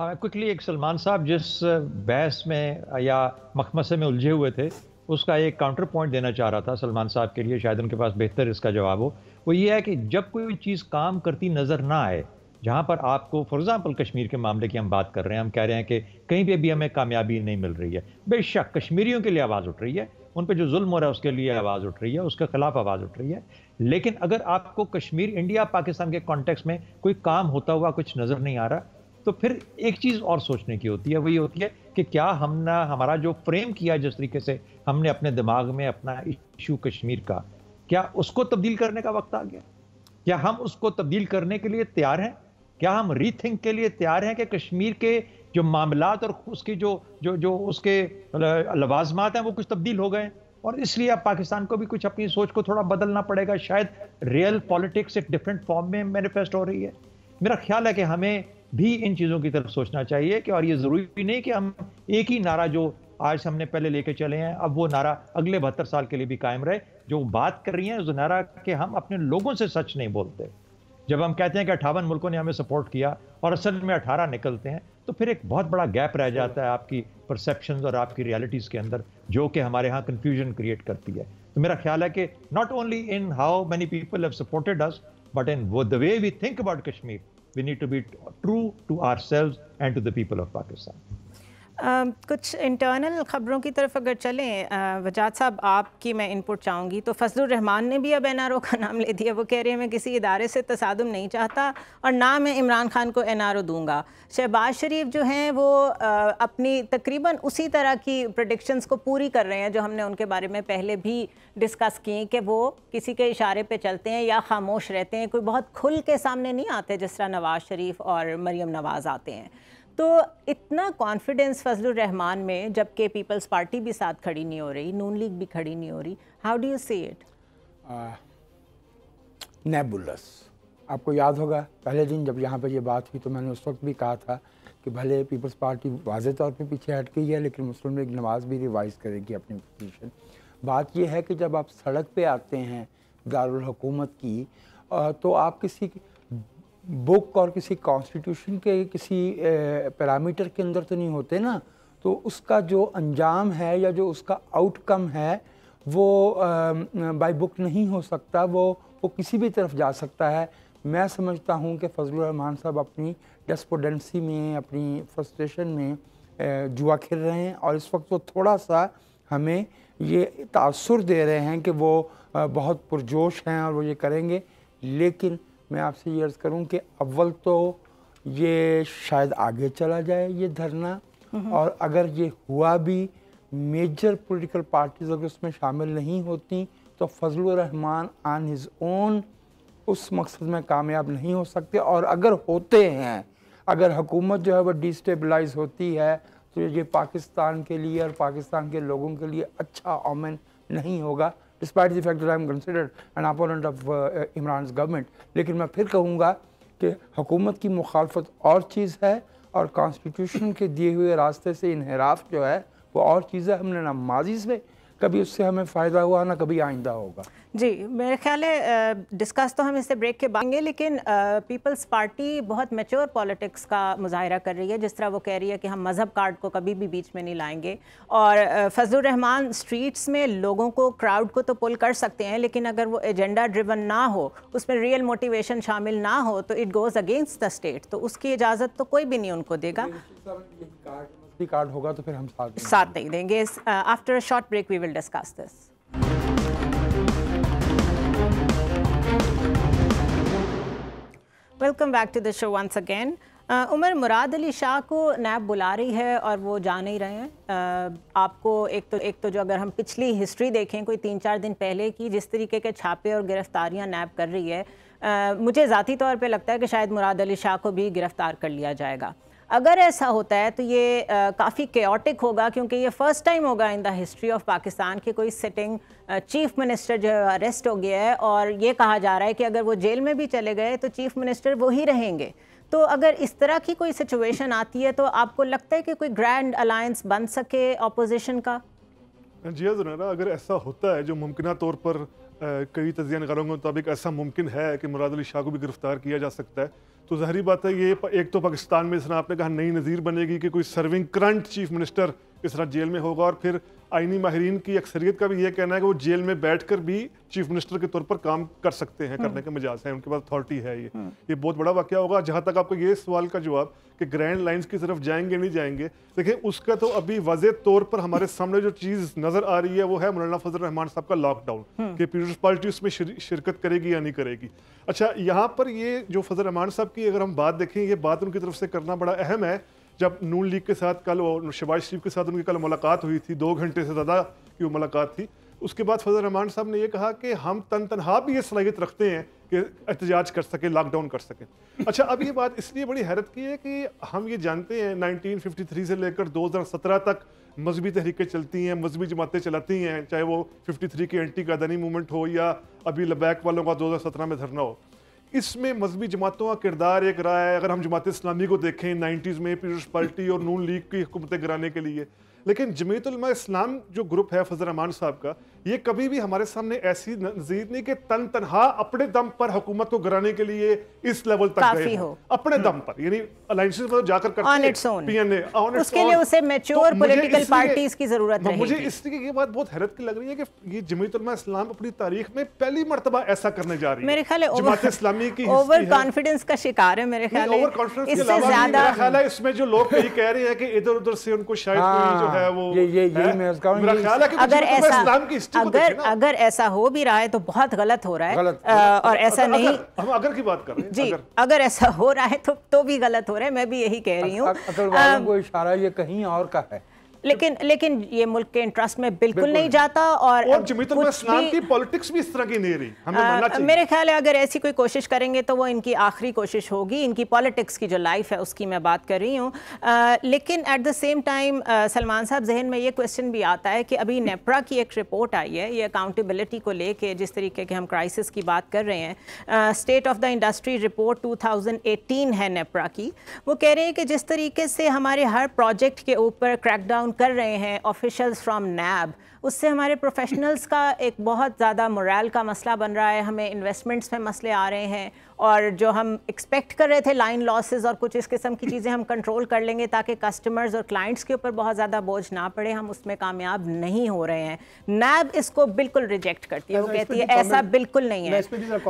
क्विकली एक सलमान साहब जिस बहस में या मखमसे में उलझे हुए थे उसका एक काउंटर पॉइंट देना चाह रहा था सलमान साहब के लिए शायद उनके पास बेहतर इसका जवाब हो वो ये है कि जब कोई चीज़ काम करती नज़र ना आए जहाँ पर आपको फॉर एग्ज़ाम्पल कश्मीर के मामले की हम बात कर रहे हैं हम कह रहे हैं कि कहीं पे भी हमें कामयाबी नहीं मिल रही है बेशक कश्मीरियों के लिए आवाज़ उठ रही है उन पर जो जुल्म हो रहा है उसके लिए आवाज़ उठ रही है उसके खिलाफ आवाज़ उठ रही है लेकिन अगर आपको कश्मीर इंडिया पाकिस्तान के कॉन्टेक्स्ट में कोई काम होता हुआ कुछ नज़र नहीं आ रहा तो फिर एक चीज़ और सोचने की होती है वही होती है कि क्या हमने हमारा जो फ्रेम किया जिस तरीके से हमने अपने दिमाग में अपना इशू कश्मीर का क्या उसको तब्दील करने का वक्त आ गया क्या हम उसको तब्दील करने के लिए तैयार हैं क्या हम रीथिंक के लिए तैयार हैं कि कश्मीर के जो मामला और उसकी जो जो जो उसके लवाजमात हैं वो कुछ तब्दील हो गए और इसलिए अब पाकिस्तान को भी कुछ अपनी सोच को थोड़ा बदलना पड़ेगा शायद रियल पॉलिटिक्स एक डिफरेंट फॉर्म में मैनिफेस्ट हो रही है मेरा ख्याल है कि हमें भी इन चीज़ों की तरफ सोचना चाहिए कि और ये ज़रूरी नहीं कि हम एक ही नारा जो आज हमने पहले लेके चले हैं अब वो नारा अगले बहत्तर साल के लिए भी कायम रहे जो बात कर रही हैं उस नारा के हम अपने लोगों से सच नहीं बोलते जब हम कहते हैं कि अठावन मुल्कों ने हमें सपोर्ट किया और असल में अठारह निकलते हैं तो फिर एक बहुत बड़ा गैप रह जाता है आपकी परसेप्शन और आपकी रियलिटीज़ के अंदर जो कि हमारे यहाँ कन्फ्यूजन क्रिएट करती है तो मेरा ख्याल है कि not only in how many people have supported us but in वो the way we think about Kashmir We need to be true to ourselves and to the people of Pakistan. आ, कुछ इंटरनल ख़बरों की तरफ अगर चलें वजाद साहब आपकी मैं इनपुट चाहूँगी तो फजल रहमान ने भी अब एन आर ओ का नाम ले दिया वो कह रहे हैं मैं किसी इदारे से तसादम नहीं चाहता और ना मैं इमरान खान को एन आर ओ दूँगा शहबाज शरीफ जो हैं वो आ, अपनी तकरीबन उसी तरह की प्रडिक्शंस को पूरी कर रहे हैं जो हमने उनके बारे में पहले भी डिस्कस किए कि वो किसी के इशारे पर चलते हैं या खामोश रहते हैं कोई बहुत खुल के सामने नहीं आते जिस तरह नवाज़ शरीफ और मरीम नवाज़ आते हैं तो इतना कॉन्फिडेंस फजल रहमान में जबकि पीपल्स पार्टी भी साथ खड़ी नहीं हो रही नून लीग भी खड़ी नहीं हो रही how do you see it nebulous आपको याद होगा पहले दिन जब यहाँ पर ये बात हुई तो मैंने उस वक्त भी कहा था कि भले पीपल्स पार्टी वाज तौर पर पीछे हट गई है लेकिन मुस्लिम लीग नमाज भी रिवाइज करेगी अपनी पोजीशन बात यह है कि जब आप सड़क पे आते हैं दारुल की तो आप किसी बुक और किसी कॉन्स्टिट्यूशन के किसी पैरामीटर के अंदर तो नहीं होते ना तो उसका जो अंजाम है या जो उसका आउटकम है वो बाय बुक नहीं हो सकता वो वो किसी भी तरफ जा सकता है मैं समझता हूँ कि रहमान साहब अपनी डेस्पोडेंसी में अपनी फ्रस्ट्रेशन में जुआ खेल रहे हैं और इस वक्त वो थोड़ा सा हमें ये तासर दे रहे हैं कि वो बहुत पुरजोश हैं और वो ये करेंगे लेकिन मैं आपसे ये अर्ज़ करूँ कि अव्वल तो ये शायद आगे चला जाए ये धरना हम्म। और अगर ये हुआ भी मेजर पॉलिटिकल पार्टीज अगर उसमें शामिल नहीं होती तो फजल रहमान आन हिज ओन उस मकसद में कामयाब नहीं हो सकते और अगर होते हैं अगर हुकूमत जो है वह डिस्टेबलाइज होती है तो ये पाकिस्तान के लिए और पाकिस्तान के लोगों के लिए अच्छा अमन नहीं होगा despite the fact I am considered an opponent of Imran government लेकिन मैं फिर कहूँगा कि हुकूमत की मुखालफत और चीज़ है और कॉन्स्टिट्यूशन के दिए हुए रास्ते से इनहराफ जो है वो और चीज़ है हमने ना माजी से कभी उससे हमें फ़ायदा हुआ ना कभी आइंदा होगा जी मेरे ख्याल है डिस्कस तो हम इससे ब्रेक के बाद लेकिन पीपल्स पार्टी बहुत मेच्योर पॉलिटिक्स का मुजाहरा कर रही है जिस तरह वो कह रही है कि हम मज़हब कार्ड को कभी भी बीच में नहीं लाएंगे और फजल रहमान स्ट्रीट्स में लोगों को क्राउड को तो पुल कर सकते हैं लेकिन अगर वो एजेंडा ड्रिवन ना हो उसमें रियल मोटिवेशन शामिल ना हो तो it goes against the state तो उसकी इजाज़त तो कोई भी नहीं उनको देगा असली कार्ड होगा तो फिर हम साथ नहीं साथ नहीं देंगे after short break we will discuss this welcome back to the show once again Umar Murad Ali Shah को नैब बुला रही है और वो जा नहीं रहे हैं आपको एक तो एक तो जो अगर हम पिछली हिस्ट्री देखें कोई तीन चार दिन पहले की जिस तरीके के छापे और गिरफ्तारियां नैब कर रही है आ, मुझे ज़ाती तौर पे लगता है कि शायद मुराद अली शाह को भी गिरफ़्तार कर लिया जाएगा अगर ऐसा होता है तो ये काफ़ी क्योटिक होगा क्योंकि ये फर्स्ट टाइम होगा in the history of Pakistan की कोई सिटिंग चीफ मिनिस्टर जो है अरेस्ट हो गया है और ये कहा जा रहा है कि अगर वो जेल में भी चले गए तो चीफ मिनिस्टर वो ही रहेंगे तो अगर इस तरह की कोई सिचुएशन आती है तो आपको लगता है कि कोई ग्रैंड अलायंस बन सके अपोजिशन का जी हाँ, ज़ुनैरा अगर ऐसा होता है जो मुमकिन तौर पर कई तजिया निगारों के मुताबिक तो ऐसा मुमकिन है कि मुराद अली शाह को भी गिरफ्तार किया जा सकता है तो जहरी बात है ये एक तो पाकिस्तान में इस तरह आपने कहा नई नज़ीर बनेगी कि कोई सर्विंग करंट चीफ मिनिस्टर इस तरह जेल में होगा और फिर आइनी माहरीन की अक्सरियत का भी यह कहना है कि वो जेल में बैठकर भी चीफ मिनिस्टर के तौर पर काम कर सकते हैं करने के मिजाज हैं उनके पास अथॉरिटी है ये हम्म। ये बहुत बड़ा वाक्य होगा जहाँ तक आपको ये सवाल का जवाब कि ग्रैंड लाइंस की तरफ जाएंगे नहीं जाएंगे देखिए उसका तो अभी वजह तौर पर हमारे सामने जो चीज़ नज़र आ रही है वो है मौलाना फजल रहमान साहब का लॉकडाउन हम्म। कि पीपल्स पार्टी उसमें शिरकत करेगी या नहीं करेगी अच्छा यहाँ पर ये जो फजल रहमान साहब की अगर हम बात देखें ये बात उनकी तरफ से करना बड़ा अहम है जब नून लीग के साथ कल और शबाज शरीफ के साथ उनकी कल मुलाकात हुई थी दो घंटे से ज़्यादा की वो मुलाकात थी उसके बाद फजल रहमान साहब ने यह कहा कि हम तन तनहा भी ये सलाहियत रखते हैं कि एहतजाज कर सकें लॉकडाउन कर सकें अच्छा अब ये बात इसलिए बड़ी हैरत की है कि हम ये जानते हैं 1953 से लेकर 2017 तक मजहबी तहरीकें चलती हैं मजहबी जमातें चलाती हैं चाहे वो 53 की एंटी कादानी मूवमेंट हो या अभी लबैक वालों का 2017 में धरना हो इसमें मजहबी जमातों का किरदार एक रहा है अगर हम जमात इस्लामी को देखें नाइन्टीज़ में पीपल्स पार्टी और नून लीग की हुकूमतें गिराने के लिए लेकिन जमीतलमा इस्लाम जो ग्रुप है फजल रहमान साहब का ये कभी भी हमारे सामने ऐसी नजीर नहीं कि तन तनहा अपने दम पर हुकूमत को गिराने के लिए इस लेवल तक गए अपने हम्म। दम पर यानी अलायंसेस पर जाकर करते पीएनए उसके लिए उसे मैच्योर पॉलिटिकल पार्टीज की जरूरत है मुझे इस तरीके की बात बहुत हैरत की लग रही है कि ये जमीयत इस्लाम अपनी तारीख में पहली मरतबा ऐसा करने जा रही है मेरे ख्याल जमात इस्लामी की ओवर कॉन्फिडेंस का शिकार है मेरे ख्याल ओवर कॉन्फिडेंस के अलावा मेरा ख्याल है इसमें जो लोग कह रहे हैं कि इधर उधर से उनको शायद जो हाँ, है वो ये मेरा ख्याल है कि इस्लाम की तो अगर अगर ऐसा हो भी रहा है तो बहुत गलत हो रहा है गलत, गलत, और ऐसा अगर, नहीं अगर, हम अगर की बात कर रहे हैं जी अगर ऐसा हो रहा है तो तो भी गलत हो रहा है मैं भी यही कह रही हूँ इशारा ये कहीं और का है लेकिन लेकिन ये मुल्क के इंटरेस्ट में बिल्कुल नहीं जाता और और जमीतुल की पॉलिटिक्स भी इस तरह की नहीं रही हमें आ, चाहिए। मेरे ख्याल है अगर ऐसी कोई कोशिश करेंगे तो वो इनकी आखिरी कोशिश होगी इनकी पॉलिटिक्स की जो लाइफ है उसकी मैं बात कर रही हूँ लेकिन at the same time Salman साहब जहन में ये क्वेश्चन भी आता है कि अभी नेपरा की एक रिपोर्ट आई है ये अकाउंटेबिलिटी को लेके जिस तरीके के हम क्राइसिस की बात कर रहे हैं state of the industry report two है नेपरा की वो कह रहे हैं कि जिस तरीके से हमारे हर प्रोजेक्ट के ऊपर क्रैकडाउन हम कर रहे हैं ऑफिशल्स फ्रॉम नैब उससे हमारे प्रोफेशनल्स का एक बहुत ज़्यादा मोरल का मसला बन रहा है हमें इन्वेस्टमेंट्स में मसले आ रहे हैं और जो हम एक्सपेक्ट कर रहे थे लाइन लॉसेस और कुछ इस किस्म की चीज़ें हम कंट्रोल कर लेंगे ताकि कस्टमर्स और क्लाइंट्स के ऊपर बहुत ज़्यादा बोझ ना पड़े हम उसमें कामयाब नहीं हो रहे हैं नैब इसको बिल्कुल रिजेक्ट करती है वो कहती है ऐसा बिल्कुल नहीं है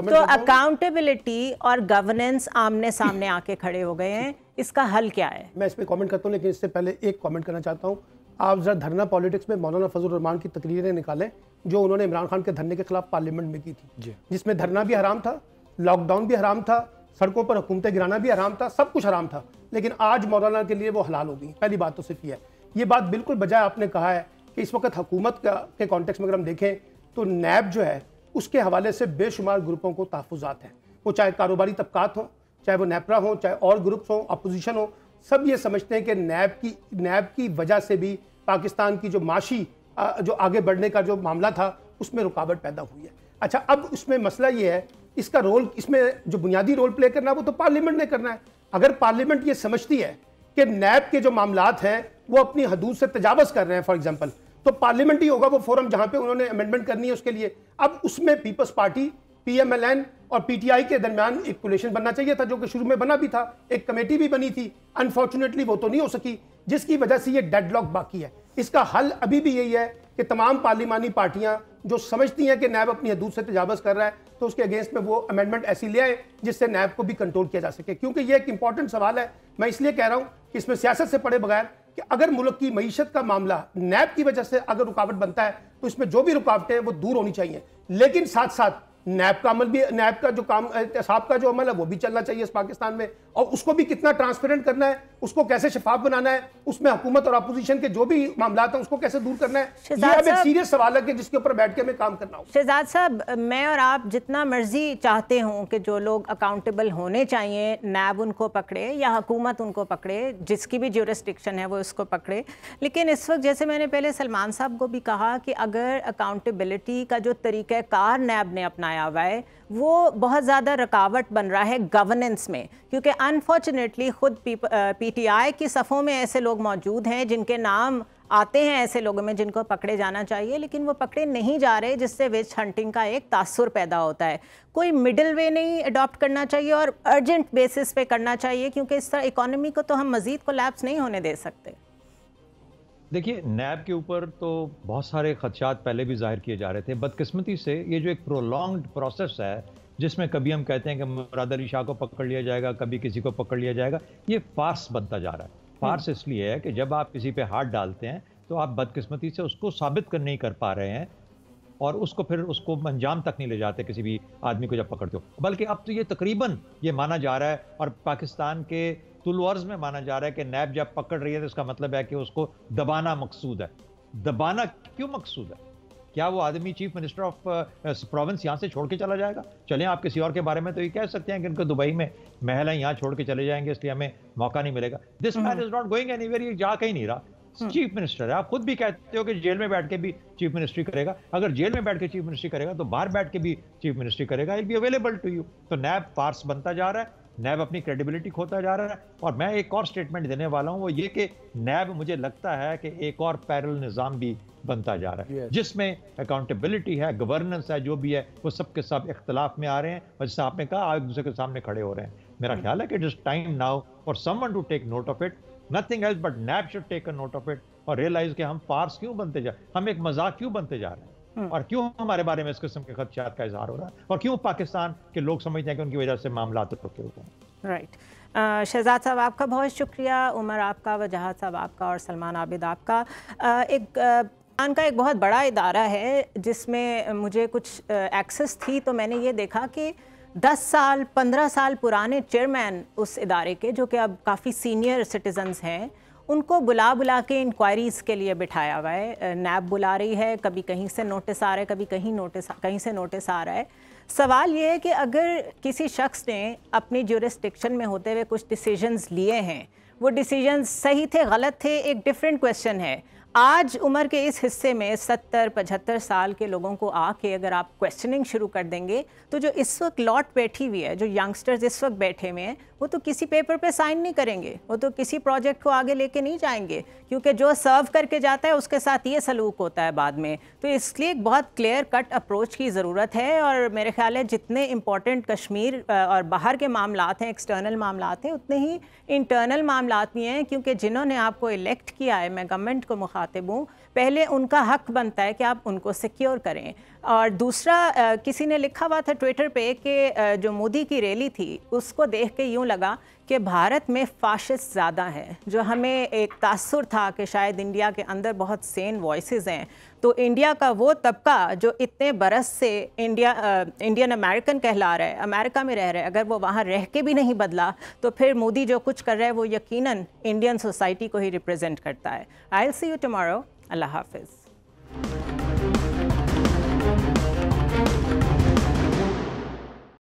तो अकाउंटेबिलिटी और गवर्नेंस आमने सामने आके खड़े हो गए हैं इसका हल क्या है मैं इस पर कॉमेंट करता हूँ लेकिन इससे पहले एक कॉमेंट करना चाहता हूँ आप ज़रा धरना पॉलिटिक्स में मौलाना फजल रहमान की तकरीरें निकालें जो उन्होंने इमरान खान के धरने के खिलाफ पार्लियामेंट में की थी जिसमें धरना भी हराम था लॉकडाउन भी हराम था सड़कों पर हुकूमतें गिराना भी हराम था सब कुछ हराम था लेकिन आज मौलाना के लिए वो हलाल हो गई पहली बात तो सिर्फ ये है ये बात बिल्कुल बजाय आपने कहा है कि इस वक्त हुकूमत का के कॉन्टेक्स्ट में अगर हम देखें तो नैब जो है उसके हवाले से बेशुमार ग्रुपों को तहफात हैं वो चाहे कारोबारी तबकात हों चाहे वो नेपरा हों चाहे और ग्रुप्स हों अपोजिशन हो सब ये समझते हैं कि नैब की नैब की वजह से भी पाकिस्तान की जो माशी जो आगे बढ़ने का जो मामला था उसमें रुकावट पैदा हुई है अच्छा अब उसमें मसला ये है इसका रोल इसमें जो बुनियादी रोल प्ले करना है वो तो पार्लियामेंट ने करना है अगर पार्लियामेंट ये समझती है कि नैब के जो मामला हैं वो अपनी हदूद से तजावज़ कर रहे हैं फॉर एग्जाम्पल तो पार्लियामेंट ही होगा वो फोरम जहाँ पे उन्होंने अमेंडमेंट करनी है उसके लिए अब उसमें पीपल्स पार्टी एन और आई के दरमियान एक कोलेशन बनना चाहिए था जो कि शुरू में बना भी था एक कमेटी भी बनी थी अनफॉर्चुनेटली वो तो नहीं हो सकी जिसकी वजह से ये लॉक बाकी है इसका हल अभी भी यही है कि तमाम पार्लिमानी पार्टियाँ जो समझती हैं कि नैब अपनी हदूद से तजावज़ कर रहा है तो उसके अगेंस्ट में वो अमेंडमेंट ऐसी ले आए जिससे नैब को भी कंट्रोल किया जा सके क्योंकि ये एक इंपॉर्टेंट सवाल है मैं इसलिए कह रहा हूँ कि इसमें सियासत से पड़े बगैर कि अगर मुल्क की मीशत का मामला नैब की वजह से अगर रुकावट बनता है तो इसमें जो भी रुकावटें हैं वो दूर होनी चाहिए लेकिन साथ साथ नैब का अमल भी नैब का जो काम एहतसाब का जो अमल है वो भी चलना चाहिए इस पाकिस्तान में और उसको भी कितना ट्रांसपेरेंट करना है उसको कैसे शफाफ बनाना है उसमें हुकूमत और अपोजिशन के जो भी मामला हैं उसको कैसे दूर करना है ये सीरियस सवाल है कि जिसके ऊपर बैठ के हमें काम करना हो शहजाद साहब मैं और आप जितना मर्जी चाहते हों कि जो लोग अकाउंटेबल होने चाहिए नैब उनको पकड़े या हुकूमत उनको पकड़े जिसकी भी जोरिस्टिक्शन है वो उसको पकड़े लेकिन इस वक्त जैसे मैंने पहले सलमान साहब को भी कहा कि अगर अकाउंटेबिलिटी का जो तरीक़ाकार नैब ने अपनाया बनाया हुआ है वो बहुत ज़्यादा रुकावट बन रहा है गवर्नेंस में क्योंकि अनफॉर्चुनेटली ख़ुद पीटीआई की सफ़ों में ऐसे लोग मौजूद हैं जिनके नाम आते हैं ऐसे लोगों में जिनको पकड़े जाना चाहिए लेकिन वो पकड़े नहीं जा रहे जिससे वेस्ट हंटिंग का एक तासुर पैदा होता है कोई मिडिल वे नहीं अडॉप्ट करना चाहिए और अर्जेंट बेसिस पे करना चाहिए क्योंकि इस तरह इकोनॉमी को तो हम मज़ीद को नहीं होने दे सकते देखिए नैब के ऊपर तो बहुत सारे खदशात पहले भी जाहिर किए जा रहे थे बदकिस्मती से ये जो एक प्रोलॉन्ग प्रोसेस है जिसमें कभी हम कहते हैं कि मुराद अली शाह को पकड़ लिया जाएगा कभी किसी को पकड़ लिया जाएगा ये फार्स बनता जा रहा है फार्स हम्म। इसलिए है कि जब आप किसी पे हाथ डालते हैं तो आप बदकिस्मती से उसको साबित कर नहीं कर पा रहे हैं और उसको फिर उसको अंजाम तक नहीं ले जाते किसी भी आदमी को जब पकड़ते हो बल्कि अब तो ये तकरीबन ये माना जा रहा है और पाकिस्तान के तुलवर्ज में माना जा रहा है कि नैब जब पकड़ रही है तो इसका मतलब है कि उसको दबाना मकसूद है दबाना क्यों मकसूद है क्या वो आदमी चीफ मिनिस्टर ऑफ प्रोविंस यहाँ से छोड़ के चला जाएगा चले आप किसी और के बारे में तो ये कह सकते हैं कि इनको दुबई में महल है यहाँ छोड़ के चले जाएंगे इसलिए हमें मौका नहीं मिलेगा this man is not going any ये जा कहीं नहीं रहा हम्म। चीफ मिनिस्टर है आप खुद भी कहते हो कि जेल में बैठ के भी चीफ मिनिस्ट्री करेगा अगर जेल में बैठ के चीफ मिनिस्ट्री करेगा तो बाहर बैठ के भी चीफ मिनिस्ट्री करेगा it be available to you तो नैब पार्स बनता जा रहा है नैब अपनी क्रेडिबिलिटी खोता जा रहा है और मैं एक और स्टेटमेंट देने वाला हूँ वो ये कि नैब मुझे लगता है कि एक और पैरल निज़ाम भी बनता जा रहा है yes. जिसमें अकाउंटेबिलिटी है गवर्नेंस है जो भी है वो सब के सब इख्तलाफ में आ रहे हैं और जैसे आपने कहा एक दूसरे के सामने खड़े हो रहे हैं मेरा hmm. ख्याल है कि it time now for one to take note of it nothing else but NAB should take a note of it और रियलाइज के हम पार्स क्यों बनते जा हम एक मजाक क्यों बनते जा रहे हैं हम्म। और क्यों हमारे बारे में इस किस्म के खदशात का इजहार हो रहा है और क्यों पाकिस्तान के लोग समझते हैं कि उनकी वजह से मामला तो रुके हुए हैं राइट शहजाद साहब आपका बहुत शुक्रिया उमर आपका वजहत साहब आपका और सलमान आबिद आपका एक पाकिस्तान का एक बहुत बड़ा इदारा है जिसमें मुझे कुछ एक्सेस थी तो मैंने ये देखा कि 10 साल 15 साल पुराने चेयरमैन उस इदारे के जो कि अब काफ़ी सीनियर सिटीजन्स हैं उनको बुला बुला के इंक्वायरीज़ के लिए बिठाया हुआ है नैब बुला रही है कभी कहीं से नोटिस आ रहा है कभी कहीं नोटिस कहीं से नोटिस आ रहा है सवाल ये है कि अगर किसी शख्स ने अपनी ज्यूरिस्डिक्शन में होते हुए कुछ डिसीजंस लिए हैं वो डिसीजन सही थे गलत थे एक डिफरेंट क्वेश्चन है आज उम्र के इस हिस्से में सत्तर पचहत्तर साल के लोगों को आके अगर आप क्वेश्चनिंग शुरू कर देंगे तो जो इस वक्त लॉट बैठी हुई है जो यंगस्टर्स इस वक्त बैठे हुए हैं वो तो किसी पेपर पे साइन नहीं करेंगे वो तो किसी प्रोजेक्ट को आगे लेके नहीं जाएंगे क्योंकि जो सर्व करके जाता है उसके साथ ये सलूक होता है बाद में तो इसलिए एक बहुत क्लियर कट अप्रोच की ज़रूरत है और मेरे ख्याल है जितने इम्पॉर्टेंट कश्मीर और बाहर के मामला हैं एक्सटर्नल मामला हैं उतने ही इंटरनल मामला भी हैं क्योंकि जिन्होंने आपको इलेक्ट किया है मैं गवर्नमेंट को मुखातिब हूँ पहले उनका हक बनता है कि आप उनको सिक्योर करें और दूसरा किसी ने लिखा हुआ था ट्विटर पे कि जो मोदी की रैली थी उसको देख के यूँ लगा कि भारत में फाशिस्ट ज़्यादा है जो हमें एक तासुर था कि शायद इंडिया के अंदर बहुत सेन वॉइसेस हैं तो इंडिया का वो तबका जो इतने बरस से इंडिया आ, इंडियन अमेरिकन कहला रहा है अमेरिका में रह रहे अगर वो वहाँ रह के भी नहीं बदला तो फिर मोदी जो कुछ कर रहा है वो यकीनन इंडियन सोसाइटी को ही रिप्रेजेंट करता है I'll see you tomorrow अल्लाह हाफिज़